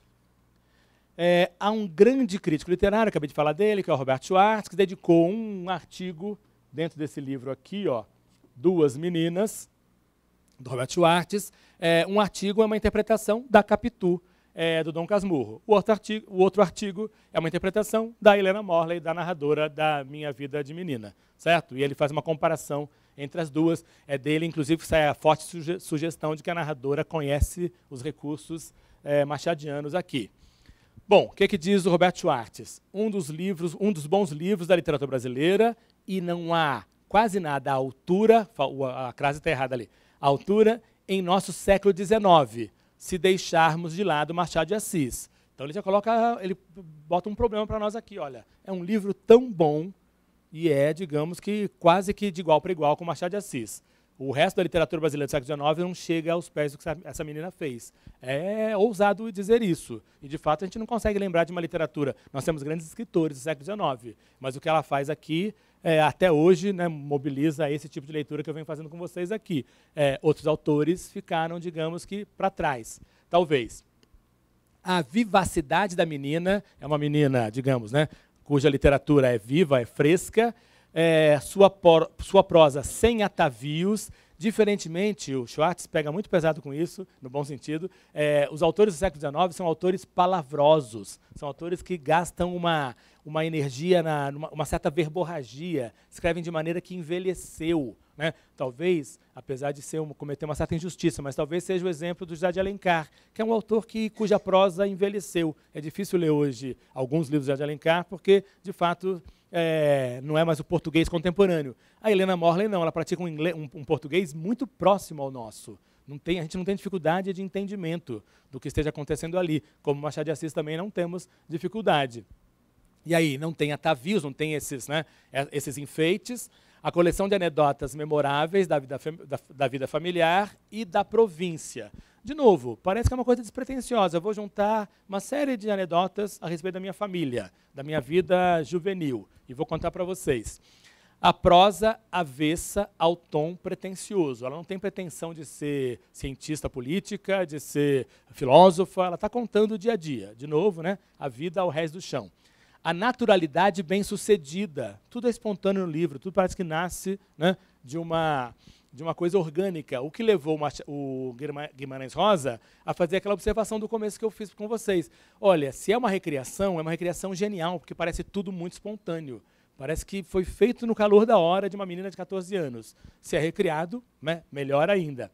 É, há um grande crítico literário, acabei de falar dele, que é o Roberto Schwartz, que dedicou um artigo dentro desse livro aqui, ó, Duas Meninas, do Roberto Schwartz, é, um artigo é uma interpretação da Capitu, é, do Dom Casmurro. O outro, artigo, o outro artigo é uma interpretação da Helena Morley, da narradora da Minha Vida de Menina, certo? E ele faz uma comparação entre as duas. É dele, inclusive, que sai a forte suge sugestão de que a narradora conhece os recursos é, machadianos aqui. Bom, o que, é que diz o Roberto Schwartz? Um dos livros, um dos bons livros da literatura brasileira, e não há quase nada à altura, a crase está errada ali, à altura em nosso século XIX, se deixarmos de lado Machado de Assis. Então ele já coloca, ele bota um problema para nós aqui, olha, é um livro tão bom e é, digamos que, quase que de igual para igual com Machado de Assis. O resto da literatura brasileira do século XIX não chega aos pés do que essa menina fez. É ousado dizer isso. E, de fato, a gente não consegue lembrar de uma literatura. Nós temos grandes escritores do século XIX, mas o que ela faz aqui, é, até hoje, né, mobiliza esse tipo de leitura que eu venho fazendo com vocês aqui. É, outros autores ficaram, digamos que, para trás, talvez. A vivacidade da menina, é uma menina, digamos, né, cuja literatura é viva, é fresca, é, sua, por, sua prosa sem atavios. Diferentemente, o Schwartz pega muito pesado com isso, no bom sentido, é, os autores do século XIX são autores palavrosos, são autores que gastam uma uma energia, na, uma, uma certa verborragia, escrevem de maneira que envelheceu. Né? Talvez, apesar de ser um, cometer uma certa injustiça, mas talvez seja o exemplo do José de Alencar, que é um autor que, cuja prosa envelheceu. É difícil ler hoje alguns livros de José de Alencar, porque, de fato, é, não é mais o português contemporâneo. A Helena Morley não, ela pratica um, inglês, um, um português muito próximo ao nosso. Tem, a gente não tem dificuldade de entendimento do que esteja acontecendo ali, como Machado de Assis também não temos dificuldade. E aí, não tem atavios, não tem esses, né, é, esses enfeites. A coleção de anedotas memoráveis da vida, da, da vida familiar e da província. De novo, parece que é uma coisa despretensiosa. Eu vou juntar uma série de anedotas a respeito da minha família, da minha vida juvenil, e vou contar para vocês. A prosa avessa ao tom pretensioso. Ela não tem pretensão de ser cientista política, de ser filósofa, ela está contando o dia a dia. De novo, né? a vida ao resto do chão a naturalidade bem-sucedida. Tudo é espontâneo no livro, tudo parece que nasce né, de, uma, de uma coisa orgânica. O que levou o Guimarães Rosa a fazer aquela observação do começo que eu fiz com vocês. Olha, se é uma recriação, é uma recriação genial, porque parece tudo muito espontâneo. Parece que foi feito no calor da hora de uma menina de 14 anos. Se é recriado, né, melhor ainda.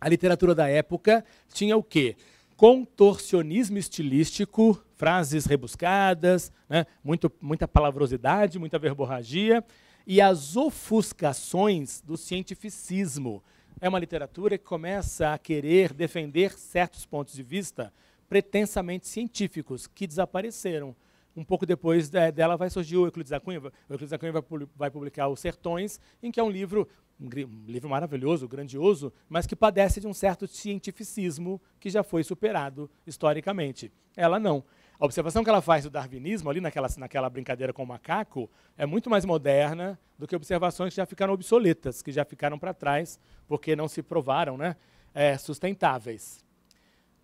A literatura da época tinha o quê? contorcionismo estilístico, frases rebuscadas, né? Muito, muita palavrosidade, muita verborragia, e as ofuscações do cientificismo. É uma literatura que começa a querer defender certos pontos de vista pretensamente científicos, que desapareceram. Um pouco depois é, dela vai surgir o Euclides da Cunha. O Euclides da Cunha vai publicar Os Sertões, em que é um livro um livro maravilhoso, grandioso, mas que padece de um certo cientificismo que já foi superado historicamente. Ela não. A observação que ela faz do darwinismo, ali naquela, naquela brincadeira com o macaco, é muito mais moderna do que observações que já ficaram obsoletas, que já ficaram para trás, porque não se provaram né, é, sustentáveis.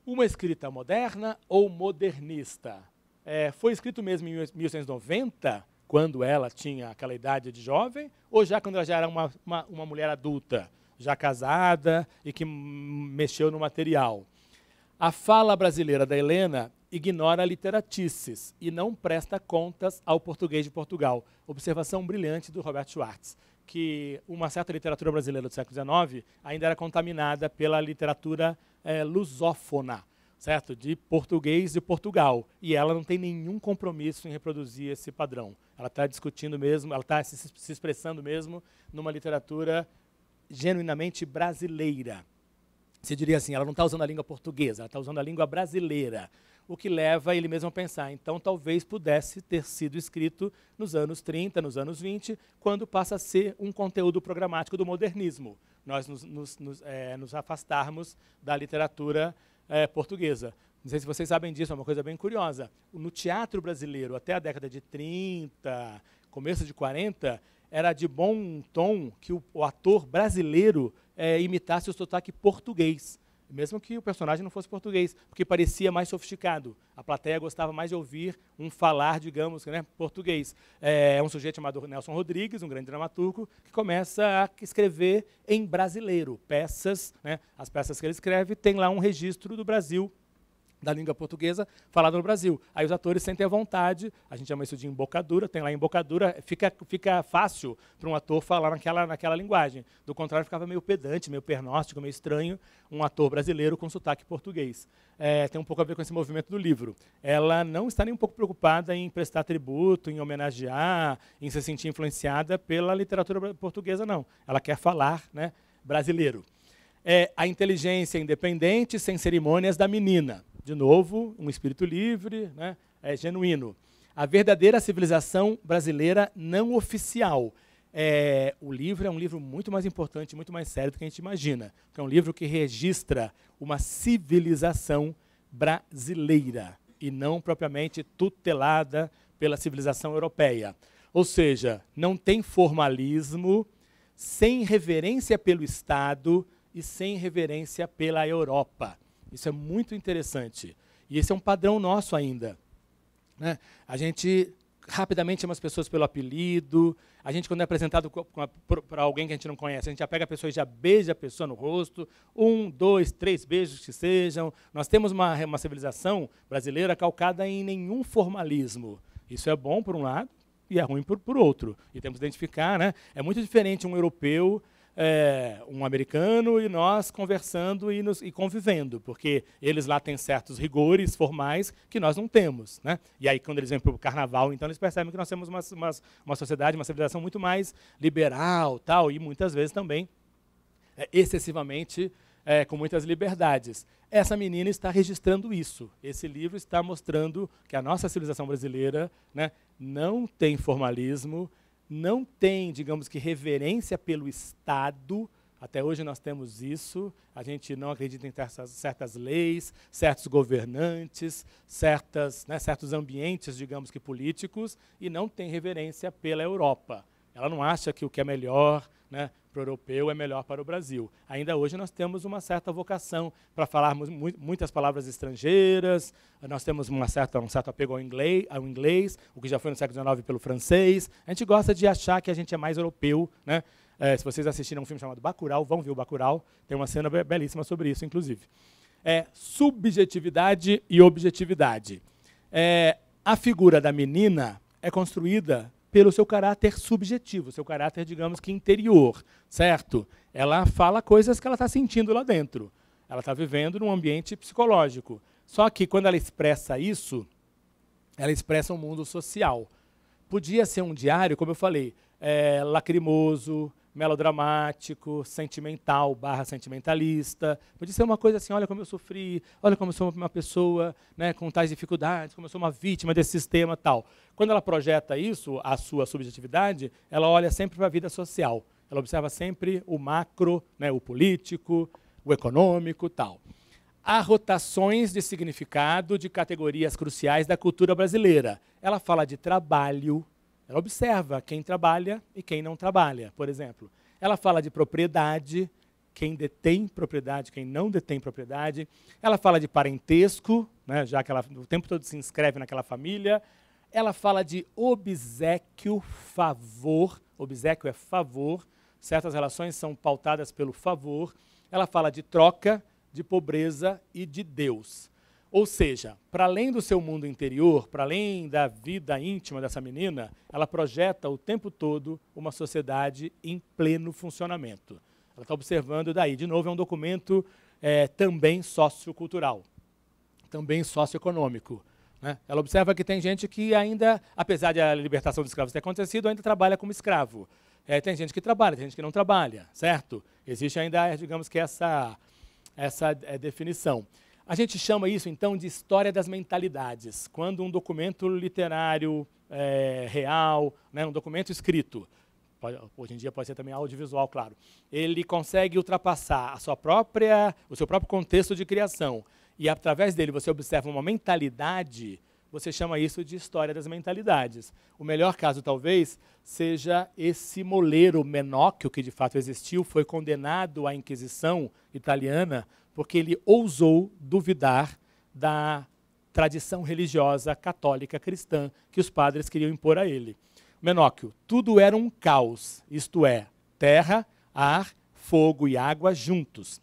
Uma escrita moderna ou modernista? É, foi escrito mesmo em 1890 quando ela tinha aquela idade de jovem, ou já quando ela já era uma, uma, uma mulher adulta, já casada e que mexeu no material. A fala brasileira da Helena ignora literatices e não presta contas ao português de Portugal. Observação brilhante do Roberto Schwartz, que uma certa literatura brasileira do século XIX ainda era contaminada pela literatura é, lusófona certo? De português de Portugal. E ela não tem nenhum compromisso em reproduzir esse padrão. Ela está discutindo mesmo, ela está se, se, expressando mesmo numa literatura genuinamente brasileira. Se diria assim, ela não está usando a língua portuguesa, ela está usando a língua brasileira. O que leva ele mesmo a pensar, então talvez pudesse ter sido escrito nos anos 30, nos anos 20, quando passa a ser um conteúdo programático do modernismo. Nós nos, nos, nos, é, nos afastarmos da literatura é, portuguesa. Não sei se vocês sabem disso, é uma coisa bem curiosa. No teatro brasileiro, até a década de 30, começo de 40, era de bom tom que o, o ator brasileiro é, imitasse o sotaque português mesmo que o personagem não fosse português, porque parecia mais sofisticado. A plateia gostava mais de ouvir um falar, digamos, né, português. É, é um sujeito chamado Nelson Rodrigues, um grande dramaturgo, que começa a escrever em brasileiro peças. Né, as peças que ele escreve tem lá um registro do Brasil da língua portuguesa falada no Brasil. Aí os atores sentem a vontade, a gente chama isso de embocadura, tem lá embocadura, fica, fica fácil para um ator falar naquela, naquela linguagem. Do contrário, ficava meio pedante, meio pernóstico, meio estranho, um ator brasileiro com sotaque português. É, tem um pouco a ver com esse movimento do livro. Ela não está nem um pouco preocupada em prestar tributo, em homenagear, em se sentir influenciada pela literatura portuguesa, não. Ela quer falar né, brasileiro. É, a inteligência independente, sem cerimônias, da menina. De novo, um espírito livre, né? é genuíno. A verdadeira civilização brasileira não oficial. É, o livro é um livro muito mais importante, muito mais sério do que a gente imagina. É um livro que registra uma civilização brasileira e não propriamente tutelada pela civilização europeia. Ou seja, não tem formalismo, sem reverência pelo Estado e sem reverência pela Europa. Isso é muito interessante. E esse é um padrão nosso ainda. Né? A gente rapidamente chama as pessoas pelo apelido. A gente, quando é apresentado para alguém que a gente não conhece, a gente já pega a pessoa e já beija a pessoa no rosto. Um, dois, três beijos que sejam. Nós temos uma, uma civilização brasileira calcada em nenhum formalismo. Isso é bom, por um lado, e é ruim, por, por outro. E temos que identificar. Né? É muito diferente um europeu é, um americano e nós conversando e, nos, e, convivendo, porque eles lá têm certos rigores formais que nós não temos. Né? E aí, quando eles vêm para o carnaval, então eles percebem que nós temos uma, uma, uma sociedade, uma civilização muito mais liberal tal, e muitas vezes também é, excessivamente é, com muitas liberdades. Essa menina está registrando isso. Esse livro está mostrando que a nossa civilização brasileira né, não tem formalismo, não tem, digamos que, reverência pelo Estado. Até hoje nós temos isso. A gente não acredita em certas, certas leis, certos governantes, certas, né, certos ambientes, digamos que políticos, e não tem reverência pela Europa. Ela não acha que o que é melhor né, para o europeu é melhor para o Brasil. Ainda hoje nós temos uma certa vocação para falarmos mu muitas palavras estrangeiras, nós temos uma certa, um certo apego ao inglês, ao inglês, o que já foi no século XIX pelo francês. A gente gosta de achar que a gente é mais europeu. Né? É, se vocês assistiram um filme chamado Bacurau, vão ver o Bacurau, tem uma cena belíssima sobre isso, inclusive. É, subjetividade e objetividade. É, a figura da menina é construída pelo seu caráter subjetivo, seu caráter, digamos que interior, certo? Ela fala coisas que ela está sentindo lá dentro. Ela está vivendo num ambiente psicológico. Só que quando ela expressa isso, ela expressa um mundo social. Podia ser um diário, como eu falei, é, lacrimoso, melodramático, sentimental, barra sentimentalista. Podia ser uma coisa assim, olha como eu sofri, olha como eu sou uma pessoa né, com tais dificuldades, como eu sou uma vítima desse sistema tal. Quando ela projeta isso, a sua subjetividade, ela olha sempre para a vida social. Ela observa sempre o macro, né, o político, o econômico tal. Há rotações de significado de categorias cruciais da cultura brasileira. Ela fala de trabalho, ela observa quem trabalha e quem não trabalha, por exemplo. Ela fala de propriedade, quem detém propriedade, quem não detém propriedade. Ela fala de parentesco, né, já que ela o tempo todo se inscreve naquela família. Ela fala de obsequio, favor. Obsequio é favor. Certas relações são pautadas pelo favor. Ela fala de troca, de pobreza e de Deus. Ou seja, para além do seu mundo interior, para além da vida íntima dessa menina, ela projeta o tempo todo uma sociedade em pleno funcionamento. Ela está observando daí. De novo, é um documento é, também sociocultural, também socioeconômico. Né? Ela observa que tem gente que ainda, apesar de a libertação dos escravos ter acontecido, ainda trabalha como escravo. É, tem gente que trabalha, tem gente que não trabalha, certo? Existe ainda, digamos que essa, essa é, definição. A gente chama isso, então, de história das mentalidades. Quando um documento literário é, real, né, um documento escrito, hoje em dia pode ser também audiovisual, claro, ele consegue ultrapassar a sua própria, o seu próprio contexto de criação e através dele você observa uma mentalidade, você chama isso de história das mentalidades. O melhor caso, talvez, seja esse moleiro Menóquio, que de fato existiu, foi condenado à Inquisição italiana porque ele ousou duvidar da tradição religiosa católica cristã que os padres queriam impor a ele. Menóquio, tudo era um caos, isto é, terra, ar, fogo e água juntos.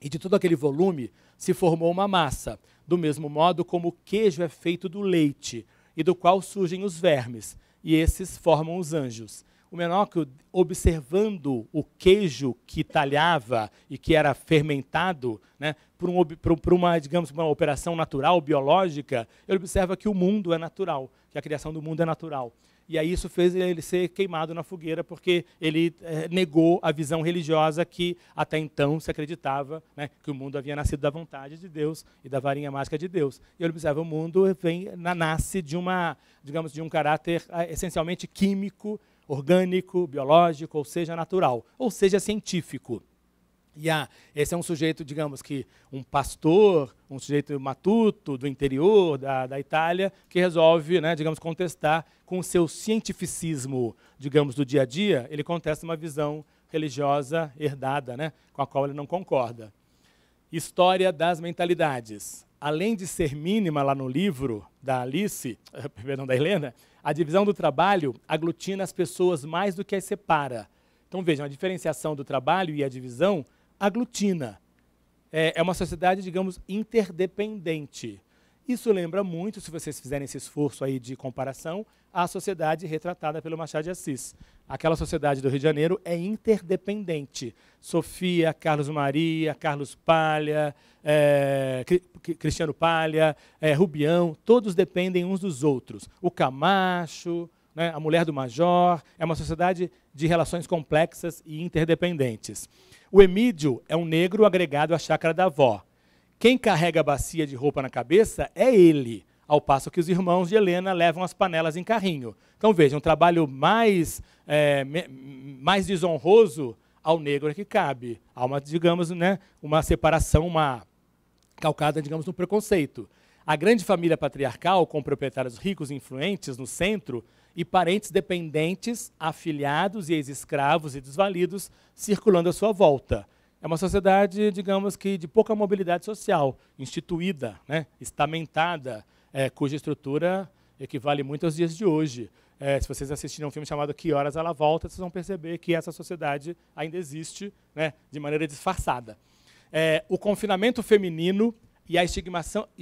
E de todo aquele volume se formou uma massa, do mesmo modo como o queijo é feito do leite, e do qual surgem os vermes, e esses formam os anjos. O Menóquio, observando o queijo que talhava e que era fermentado, né, por, um, por, por, uma, digamos, uma operação natural, biológica, ele observa que o mundo é natural, que a criação do mundo é natural. E aí isso fez ele ser queimado na fogueira, porque ele eh, negou a visão religiosa que até então se acreditava né, que o mundo havia nascido da vontade de Deus e da varinha mágica de Deus. E ele observa o mundo vem, nasce de uma, digamos, de um caráter eh, essencialmente químico orgânico, biológico, ou seja, natural, ou seja, científico. E a esse é um sujeito, digamos que um pastor, um sujeito matuto do interior da, da Itália, que resolve, né, digamos, contestar com o seu cientificismo, digamos, do dia a dia, ele contesta uma visão religiosa herdada, né, com a qual ele não concorda. História das mentalidades. Além de ser mínima lá no livro da Alice, perdão, da Helena, a divisão do trabalho aglutina as pessoas mais do que as separa. Então vejam, a diferenciação do trabalho e a divisão aglutina. É, é uma sociedade, digamos, interdependente. Isso lembra muito, se vocês fizerem esse esforço aí de comparação, a sociedade retratada pelo Machado de Assis. Aquela sociedade do Rio de Janeiro é interdependente. Sofia, Carlos Maria, Carlos Palha, é, Cristiano Palha, é, Rubião, todos dependem uns dos outros. O Camacho, né, a mulher do Major, é uma sociedade de relações complexas e interdependentes. O Emídio é um negro agregado à chácara da avó quem carrega a bacia de roupa na cabeça é ele, ao passo que os irmãos de Helena levam as panelas em carrinho. Então veja, um trabalho mais, é, mais desonroso ao negro é que cabe. Há uma, digamos, né, uma separação, uma calcada, digamos, no preconceito. A grande família patriarcal, com proprietários ricos e influentes no centro, e parentes dependentes, afiliados e ex-escravos e desvalidos circulando à sua volta. É uma sociedade, digamos que, de pouca mobilidade social, instituída, né, estamentada, é, cuja estrutura equivale muito aos dias de hoje. É, se vocês assistirem um filme chamado Que Horas Ela Volta, vocês vão perceber que essa sociedade ainda existe né, de maneira disfarçada. É, o confinamento feminino e a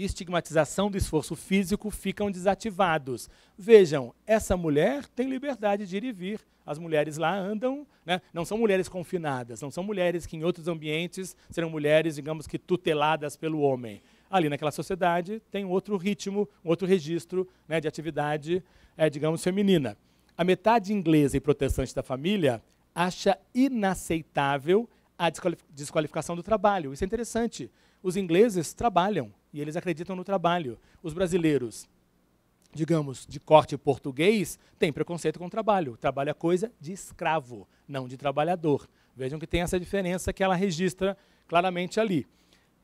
estigmatização do esforço físico ficam desativados. Vejam, essa mulher tem liberdade de ir e vir, as mulheres lá andam, né? não são mulheres confinadas, não são mulheres que em outros ambientes serão mulheres, digamos que tuteladas pelo homem. Ali naquela sociedade tem outro ritmo, outro registro né, de atividade, é, digamos, feminina. A metade inglesa e protestante da família acha inaceitável a desqualificação do trabalho. Isso é interessante. Os ingleses trabalham e eles acreditam no trabalho. Os brasileiros digamos, de corte português, tem preconceito com o trabalho. O trabalho é coisa de escravo, não de trabalhador. Vejam que tem essa diferença que ela registra claramente ali.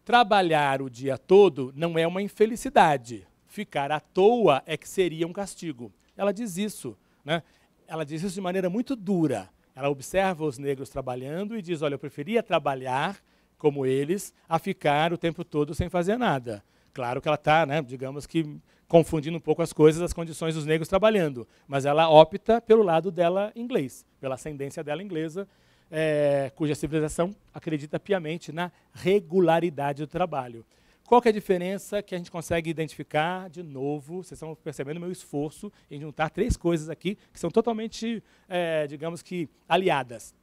Trabalhar o dia todo não é uma infelicidade. Ficar à toa é que seria um castigo. Ela diz isso. Né? Ela diz isso de maneira muito dura. Ela observa os negros trabalhando e diz: Olha, eu preferia trabalhar como eles a ficar o tempo todo sem fazer nada. Claro que ela está, né, digamos que confundindo um pouco as coisas, as condições dos negros trabalhando. Mas ela opta pelo lado dela inglês, pela ascendência dela inglesa, é, cuja civilização acredita piamente na regularidade do trabalho. Qual é a diferença que a gente consegue identificar de novo? Vocês estão percebendo o meu esforço em juntar três coisas aqui que são totalmente, é, digamos que, aliadas.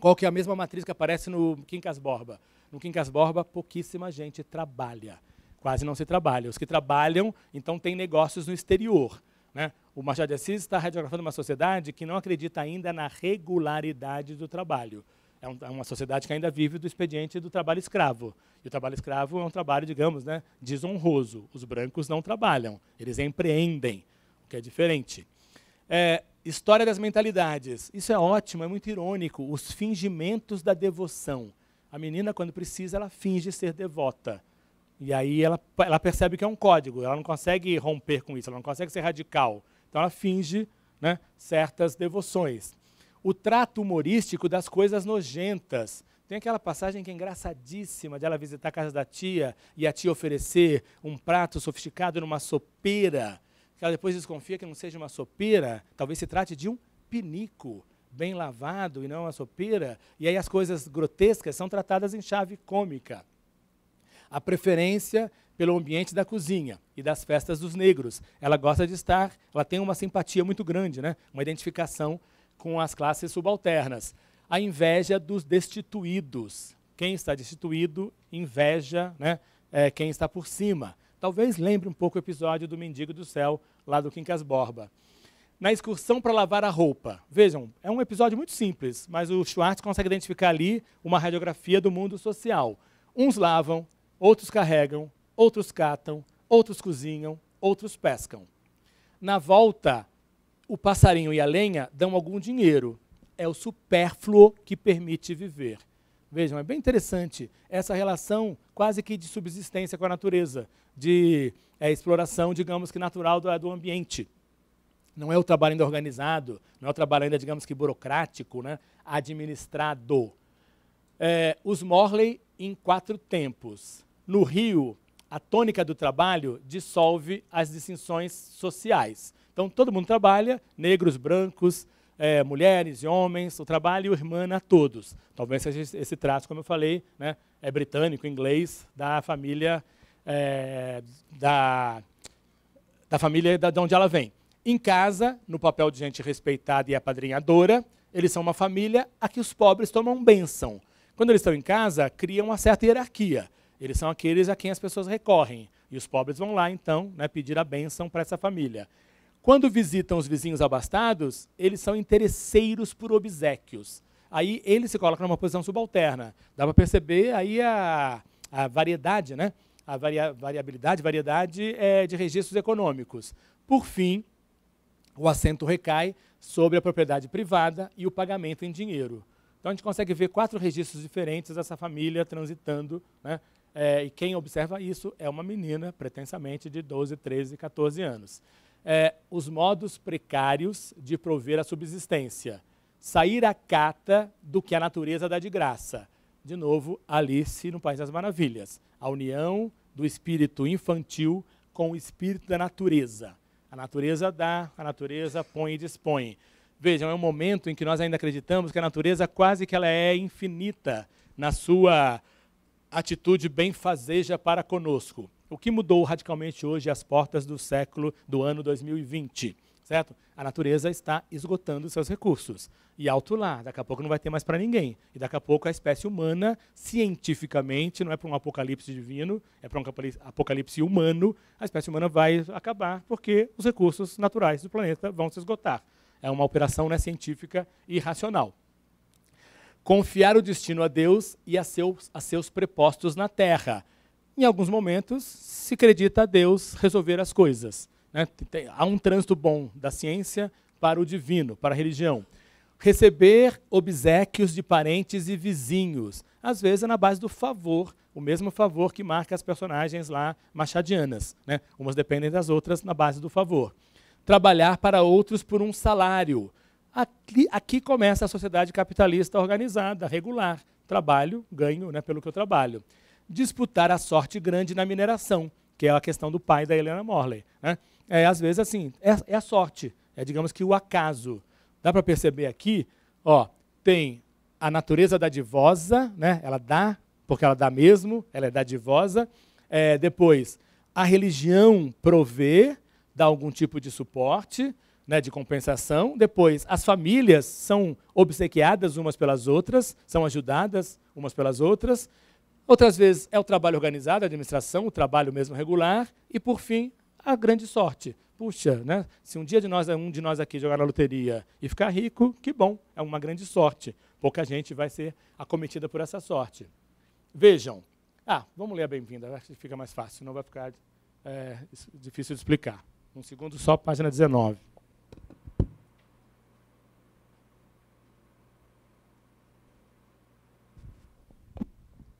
Qual que é a mesma matriz que aparece no Quincas Borba? No Quincas Borba, pouquíssima gente trabalha quase não se trabalha. Os que trabalham, então, têm negócios no exterior. Né? O Machado de Assis está radiografando uma sociedade que não acredita ainda na regularidade do trabalho. É, é, uma sociedade que ainda vive do expediente do trabalho escravo. E o trabalho escravo é um trabalho, digamos, né, desonroso. Os brancos não trabalham, eles empreendem, o que é diferente. É, história das mentalidades. Isso é ótimo, é muito irônico. Os fingimentos da devoção. A menina, quando precisa, ela finge ser devota e aí ela, ela percebe que é um código, ela não consegue romper com isso, ela não consegue ser radical. Então ela finge né, certas devoções. O trato humorístico das coisas nojentas. Tem aquela passagem que é engraçadíssima de ela visitar a casa da tia e a tia oferecer um prato sofisticado numa sopeira, que ela depois desconfia que não seja uma sopeira, talvez se trate de um pinico bem lavado e não uma sopeira, e aí as coisas grotescas são tratadas em chave cômica a preferência pelo ambiente da cozinha e das festas dos negros. Ela gosta de estar, ela tem uma simpatia muito grande, né? uma identificação com as classes subalternas. A inveja dos destituídos. Quem está destituído inveja né? É, quem está por cima. Talvez lembre um pouco o episódio do Mendigo do Céu, lá do Quincas Borba. Na excursão para lavar a roupa. Vejam, é um episódio muito simples, mas o Schwartz consegue identificar ali uma radiografia do mundo social. Uns lavam, Outros carregam, outros catam, outros cozinham, outros pescam. Na volta, o passarinho e a lenha dão algum dinheiro. É o supérfluo que permite viver. Vejam, é bem interessante essa relação quase que de subsistência com a natureza, de é, exploração, digamos que natural do, do ambiente. Não é o trabalho ainda organizado, não é o trabalho ainda, digamos que burocrático, né? administrado. É, os Morley em quatro tempos no Rio, a tônica do trabalho dissolve as distinções sociais. Então, todo mundo trabalha, negros, brancos, é, mulheres e homens, o trabalho irmana a todos. Talvez seja esse traço, como eu falei, né, é britânico, inglês, da família é, da, da família da, de onde ela vem. Em casa, no papel de gente respeitada e apadrinhadora, eles são uma família a que os pobres tomam bênção. Quando eles estão em casa, criam uma certa hierarquia. Eles são aqueles a quem as pessoas recorrem. E os pobres vão lá, então, né, pedir a bênção para essa família. Quando visitam os vizinhos abastados, eles são interesseiros por obsequios. Aí ele se coloca numa posição subalterna. Dá para perceber aí a, a variedade, né? a varia, variabilidade, variedade é, de registros econômicos. Por fim, o assento recai sobre a propriedade privada e o pagamento em dinheiro. Então a gente consegue ver quatro registros diferentes dessa família transitando né, é, e quem observa isso é uma menina, pretensamente, de 12, 13, 14 anos. É, os modos precários de prover a subsistência. Sair a cata do que a natureza dá de graça. De novo, Alice no País das Maravilhas. A união do espírito infantil com o espírito da natureza. A natureza dá, a natureza põe e dispõe. Vejam, é um momento em que nós ainda acreditamos que a natureza quase que ela é infinita na sua atitude benfazeja para conosco. O que mudou radicalmente hoje às portas do século do ano 2020, certo? A natureza está esgotando seus recursos. E alto lá, daqui a pouco não vai ter mais para ninguém. E daqui a pouco a espécie humana, cientificamente, não é para um apocalipse divino, é para um apocalipse humano, a espécie humana vai acabar porque os recursos naturais do planeta vão se esgotar. É uma operação né, científica e racional confiar o destino a Deus e a seus, a seus prepostos na terra. Em alguns momentos, se acredita a Deus resolver as coisas. Né? Tem, há um trânsito bom da ciência para o divino, para a religião. Receber obsequios de parentes e vizinhos. Às vezes é na base do favor, o mesmo favor que marca as personagens lá machadianas. Né? Umas dependem das outras na base do favor. Trabalhar para outros por um salário Aqui, aqui começa a sociedade capitalista organizada, regular. Trabalho, ganho né, pelo que eu trabalho. Disputar a sorte grande na mineração, que é a questão do pai da Helena Morley. Né? É, às vezes, assim, é, é a sorte. É, digamos que, o acaso. Dá para perceber aqui, ó, tem a natureza da né? ela dá, porque ela dá mesmo, ela é dadivosa. É, depois, a religião provê, dá algum tipo de suporte né, de compensação. Depois, as famílias são obsequiadas umas pelas outras, são ajudadas umas pelas outras. Outras vezes é o trabalho organizado, a administração, o trabalho mesmo regular. E, por fim, a grande sorte. Puxa, né, se um dia de nós, um de nós aqui jogar na loteria e ficar rico, que bom, é uma grande sorte. Pouca gente vai ser acometida por essa sorte. Vejam. Ah, vamos ler a bem-vinda, acho que fica mais fácil, não vai ficar é, difícil de explicar. Um segundo só, página 19.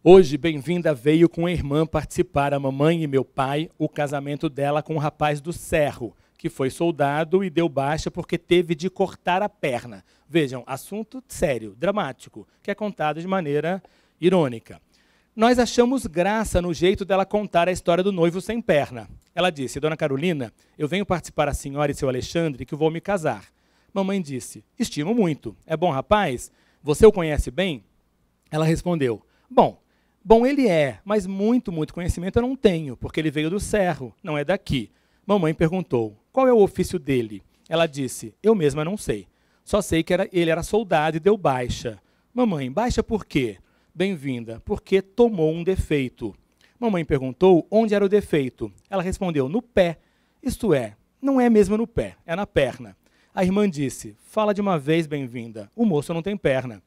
Hoje, Bem-vinda veio com a irmã participar, a mamãe e meu pai, o casamento dela com o um rapaz do Cerro, que foi soldado e deu baixa porque teve de cortar a perna. Vejam, assunto sério, dramático, que é contado de maneira irônica. Nós achamos graça no jeito dela contar a história do noivo sem perna. Ela disse: Dona Carolina, eu venho participar a senhora e seu Alexandre que vou me casar. Mamãe disse: Estimo muito. É bom rapaz? Você o conhece bem? Ela respondeu: Bom, Bom, ele é, mas muito, muito conhecimento eu não tenho, porque ele veio do Cerro, não é daqui. Mamãe perguntou: qual é o ofício dele? Ela disse: eu mesma não sei. Só sei que era, ele era soldado e deu baixa. Mamãe, baixa por quê? Bem-vinda, porque tomou um defeito. Mamãe perguntou onde era o defeito. Ela respondeu: no pé. Isto é, não é mesmo no pé, é na perna. A irmã disse: fala de uma vez, bem-vinda. O moço não tem perna.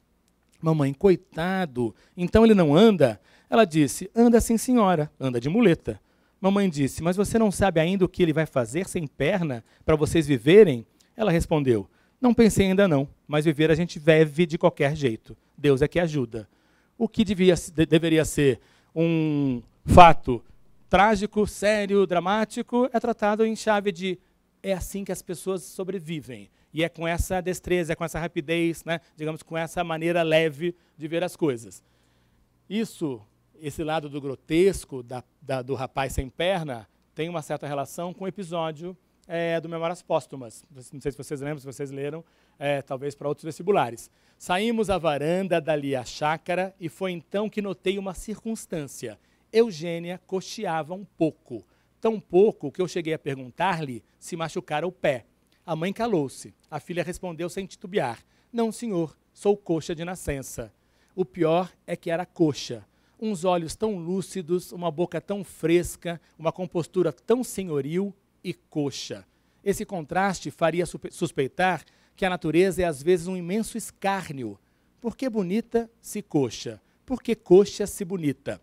Mamãe, coitado, então ele não anda? Ela disse: Anda sim, senhora, anda de muleta. Mamãe disse: Mas você não sabe ainda o que ele vai fazer sem perna para vocês viverem? Ela respondeu: Não pensei ainda não, mas viver a gente vive de qualquer jeito. Deus é que ajuda. O que devia, de, deveria ser um fato trágico, sério, dramático, é tratado em chave de é assim que as pessoas sobrevivem. E é com essa destreza, é com essa rapidez, né? digamos, com essa maneira leve de ver as coisas. Isso, esse lado do grotesco, da, da, do rapaz sem perna, tem uma certa relação com o episódio é, do Memórias Póstumas. Não sei se vocês lembram, se vocês leram, é, talvez para outros vestibulares. Saímos à varanda, dali à chácara, e foi então que notei uma circunstância. Eugênia cocheava um pouco. Tão pouco que eu cheguei a perguntar-lhe se machucara o pé. A mãe calou-se. A filha respondeu sem titubear: Não, senhor, sou coxa de nascença. O pior é que era coxa. Uns olhos tão lúcidos, uma boca tão fresca, uma compostura tão senhoril e coxa. Esse contraste faria suspeitar que a natureza é às vezes um imenso escárnio. Por que bonita se coxa? Por que coxa se bonita?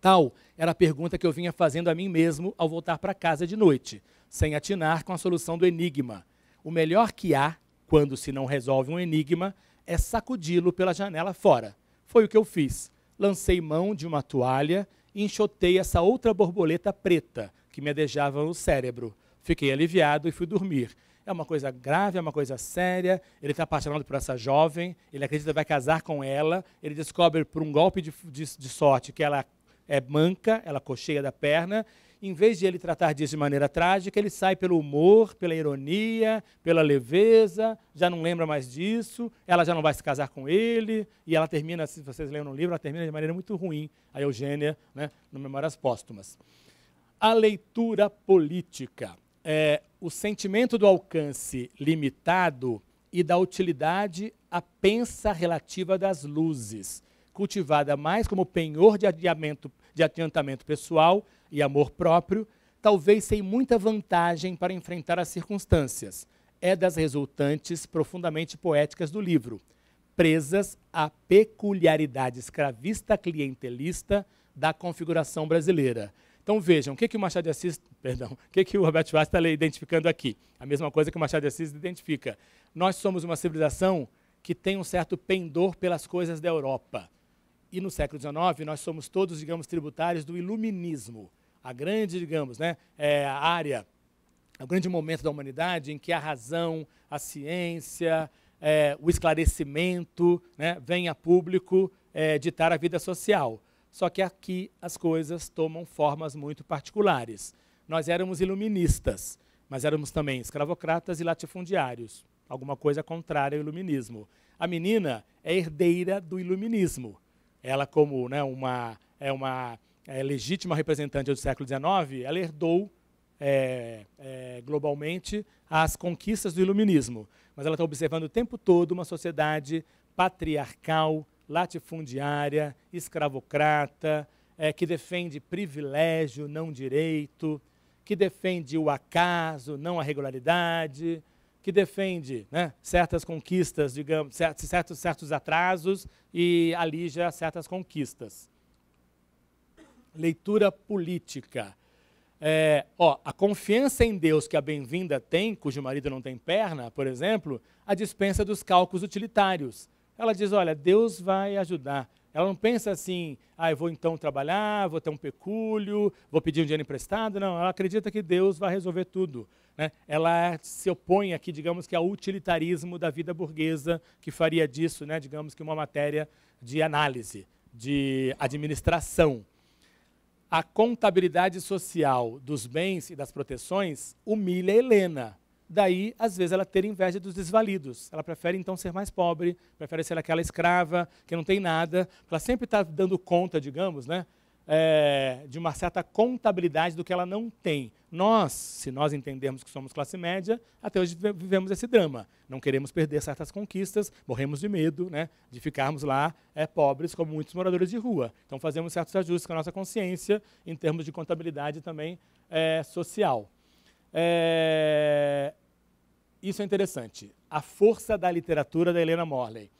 Tal era a pergunta que eu vinha fazendo a mim mesmo ao voltar para casa de noite sem atinar com a solução do enigma. O melhor que há, quando se não resolve um enigma, é sacudi-lo pela janela fora. Foi o que eu fiz. Lancei mão de uma toalha e enxotei essa outra borboleta preta que me adejava no cérebro. Fiquei aliviado e fui dormir. É uma coisa grave, é uma coisa séria. Ele está apaixonado por essa jovem, ele acredita que vai casar com ela. Ele descobre, por um golpe de, de, de sorte, que ela é manca, ela cocheia da perna, em vez de ele tratar disso de maneira trágica, ele sai pelo humor, pela ironia, pela leveza, já não lembra mais disso, ela já não vai se casar com ele, e ela termina, se vocês leram no livro, ela termina de maneira muito ruim, a Eugênia, né, no Memórias Póstumas. A leitura política. É, o sentimento do alcance limitado e da utilidade a pensa relativa das luzes, cultivada mais como penhor de adiamento de adiantamento pessoal e amor próprio, talvez sem muita vantagem para enfrentar as circunstâncias. É das resultantes profundamente poéticas do livro, presas à peculiaridade escravista clientelista da configuração brasileira. Então vejam, o que, que o Machado de Assis, perdão, o que, que o Robert Schwartz está identificando aqui? A mesma coisa que o Machado de Assis identifica. Nós somos uma civilização que tem um certo pendor pelas coisas da Europa. E no século XIX, nós somos todos, digamos, tributários do iluminismo a grande, digamos, né, é, área, o grande momento da humanidade em que a razão, a ciência, é, o esclarecimento né, vem a público é, ditar a vida social. Só que aqui as coisas tomam formas muito particulares. Nós éramos iluministas, mas éramos também escravocratas e latifundiários. Alguma coisa contrária ao iluminismo. A menina é herdeira do iluminismo. Ela, como né, uma, é uma é, legítima representante do século XIX, ela herdou é, é, globalmente as conquistas do iluminismo. Mas ela está observando o tempo todo uma sociedade patriarcal, latifundiária, escravocrata, é, que defende privilégio, não direito, que defende o acaso, não a regularidade, que defende né, certas conquistas, digamos, certos, certos atrasos e alija certas conquistas leitura política. É, ó, a confiança em Deus que a bem-vinda tem, cujo marido não tem perna, por exemplo, a dispensa dos cálculos utilitários. Ela diz: olha, Deus vai ajudar. Ela não pensa assim, ah, eu vou então trabalhar, vou ter um pecúlio, vou pedir um dinheiro emprestado. Não, ela acredita que Deus vai resolver tudo. Né? Ela se opõe aqui, digamos que, ao utilitarismo da vida burguesa, que faria disso, né, digamos que, uma matéria de análise, de administração a contabilidade social dos bens e das proteções humilha Helena. Daí, às vezes, ela ter inveja dos desvalidos. Ela prefere, então, ser mais pobre, prefere ser aquela escrava que não tem nada. Ela sempre está dando conta, digamos, né, é, de uma certa contabilidade do que ela não tem. Nós, se nós entendermos que somos classe média, até hoje vivemos esse drama. Não queremos perder certas conquistas, morremos de medo né, de ficarmos lá é, pobres, como muitos moradores de rua. Então fazemos certos ajustes com a nossa consciência em termos de contabilidade também é, social. É, isso é interessante. A força da literatura da Helena Morley.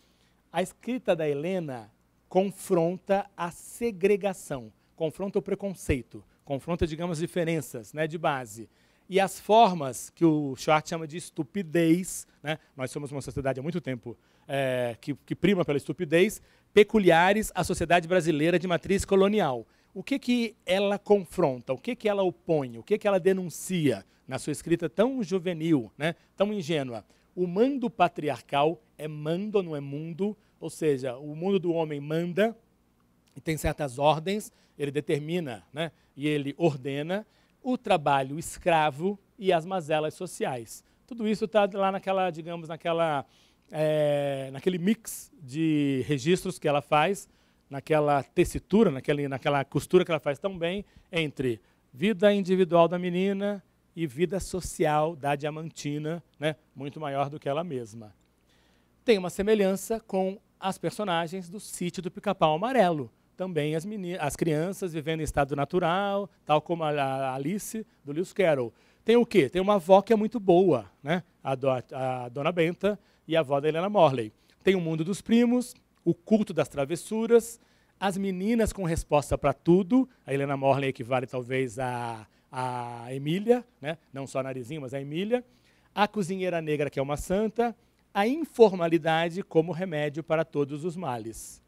A escrita da Helena confronta a segregação, confronta o preconceito, confronta, digamos, diferenças né, de base. E as formas que o Schwartz chama de estupidez, né, nós somos uma sociedade há muito tempo é, que, que prima pela estupidez, peculiares à sociedade brasileira de matriz colonial. O que, que ela confronta, o que, que ela opõe, o que, que ela denuncia na sua escrita tão juvenil, né, tão ingênua? O mando patriarcal é mando, não é mundo, ou seja, o mundo do homem manda e tem certas ordens, ele determina né? e ele ordena o trabalho escravo e as mazelas sociais. Tudo isso está lá naquela, digamos, naquela, é, naquele mix de registros que ela faz, naquela tessitura, naquela, naquela costura que ela faz tão bem entre vida individual da menina e vida social da diamantina, né, muito maior do que ela mesma. Tem uma semelhança com as personagens do sítio do Pica-Pau Amarelo. Também as, as crianças vivendo em estado natural, tal como a Alice do Lewis Carroll. Tem o quê? Tem uma avó que é muito boa, né? a, do a Dona Benta e a avó da Helena Morley. Tem o mundo dos primos, o culto das travessuras, as meninas com resposta para tudo. A Helena Morley equivale talvez a, a Emília, né? não só a Narizinho, mas a Emília. A cozinheira negra, que é uma santa a informalidade como remédio para todos os males.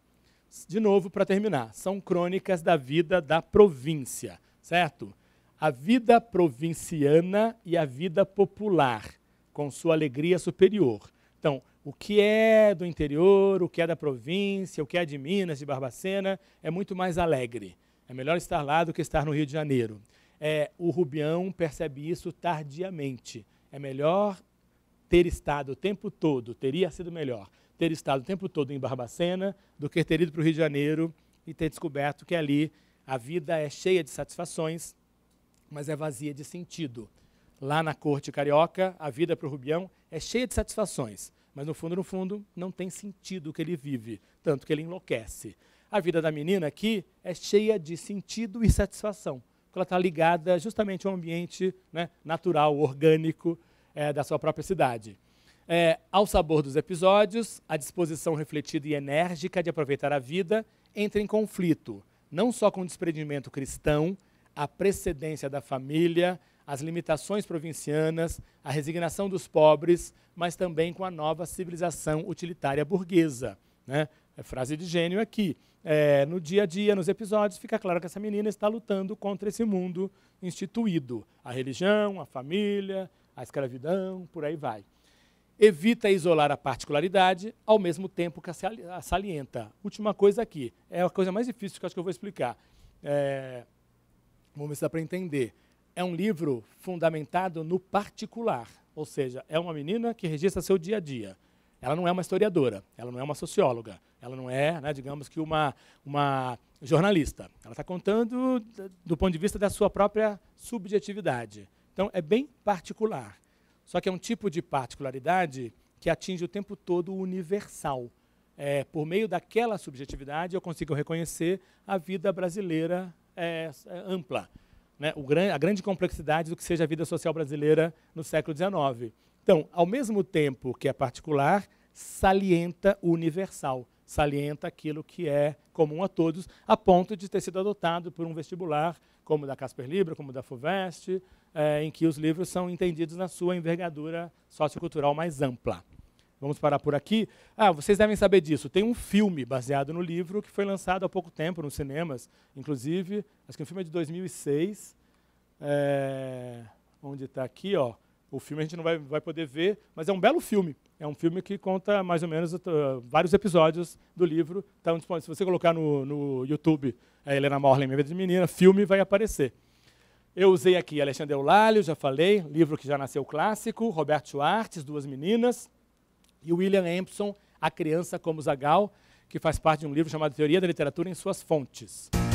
De novo, para terminar, são crônicas da vida da província, certo? A vida provinciana e a vida popular, com sua alegria superior. Então, o que é do interior, o que é da província, o que é de Minas, de Barbacena, é muito mais alegre. É melhor estar lá do que estar no Rio de Janeiro. É, o Rubião percebe isso tardiamente. É melhor ter estado o tempo todo, teria sido melhor ter estado o tempo todo em Barbacena do que ter ido para o Rio de Janeiro e ter descoberto que ali a vida é cheia de satisfações, mas é vazia de sentido. Lá na corte carioca, a vida para o Rubião é cheia de satisfações, mas no fundo, no fundo, não tem sentido o que ele vive, tanto que ele enlouquece. A vida da menina aqui é cheia de sentido e satisfação, porque ela está ligada justamente ao ambiente né, natural, orgânico, é, da sua própria cidade. É, ao sabor dos episódios, a disposição refletida e enérgica de aproveitar a vida entra em conflito, não só com o desprendimento cristão, a precedência da família, as limitações provincianas, a resignação dos pobres, mas também com a nova civilização utilitária burguesa. Né? É frase de gênio aqui. É, no dia a dia, nos episódios, fica claro que essa menina está lutando contra esse mundo instituído. A religião, a família, a escravidão, por aí vai. Evita isolar a particularidade, ao mesmo tempo que a salienta. Última coisa aqui, é a coisa mais difícil que eu acho que eu vou explicar. É, vamos ver se dá para entender. É um livro fundamentado no particular, ou seja, é uma menina que registra seu dia a dia. Ela não é uma historiadora, ela não é uma socióloga, ela não é, né, digamos que, uma, uma jornalista. Ela está contando do ponto de vista da sua própria subjetividade. Então, é bem particular. Só que é um tipo de particularidade que atinge o tempo todo o universal. É, por meio daquela subjetividade, eu consigo reconhecer a vida brasileira é, é ampla. Né? Gran a grande complexidade do que seja a vida social brasileira no século XIX. Então, ao mesmo tempo que é particular, salienta o universal, salienta aquilo que é comum a todos, a ponto de ter sido adotado por um vestibular como da Casper Libro, como da FUVEST, é, em que os livros são entendidos na sua envergadura sociocultural mais ampla. Vamos parar por aqui. Ah, vocês devem saber disso. Tem um filme baseado no livro que foi lançado há pouco tempo nos cinemas, inclusive, acho que o um filme é de 2006, é, onde está aqui, ó. O filme a gente não vai, vai poder ver, mas é um belo filme. É um filme que conta mais ou menos uh, vários episódios do livro. Então, tipo, se você colocar no, no YouTube a é Helena Morley, Minha Vida de Menina, filme vai aparecer. Eu usei aqui Alexandre Eulálio, já falei, livro que já nasceu clássico, Roberto Schwartz, Duas Meninas, e William Empson, A Criança como Zagal, que faz parte de um livro chamado Teoria da Literatura em Suas Fontes.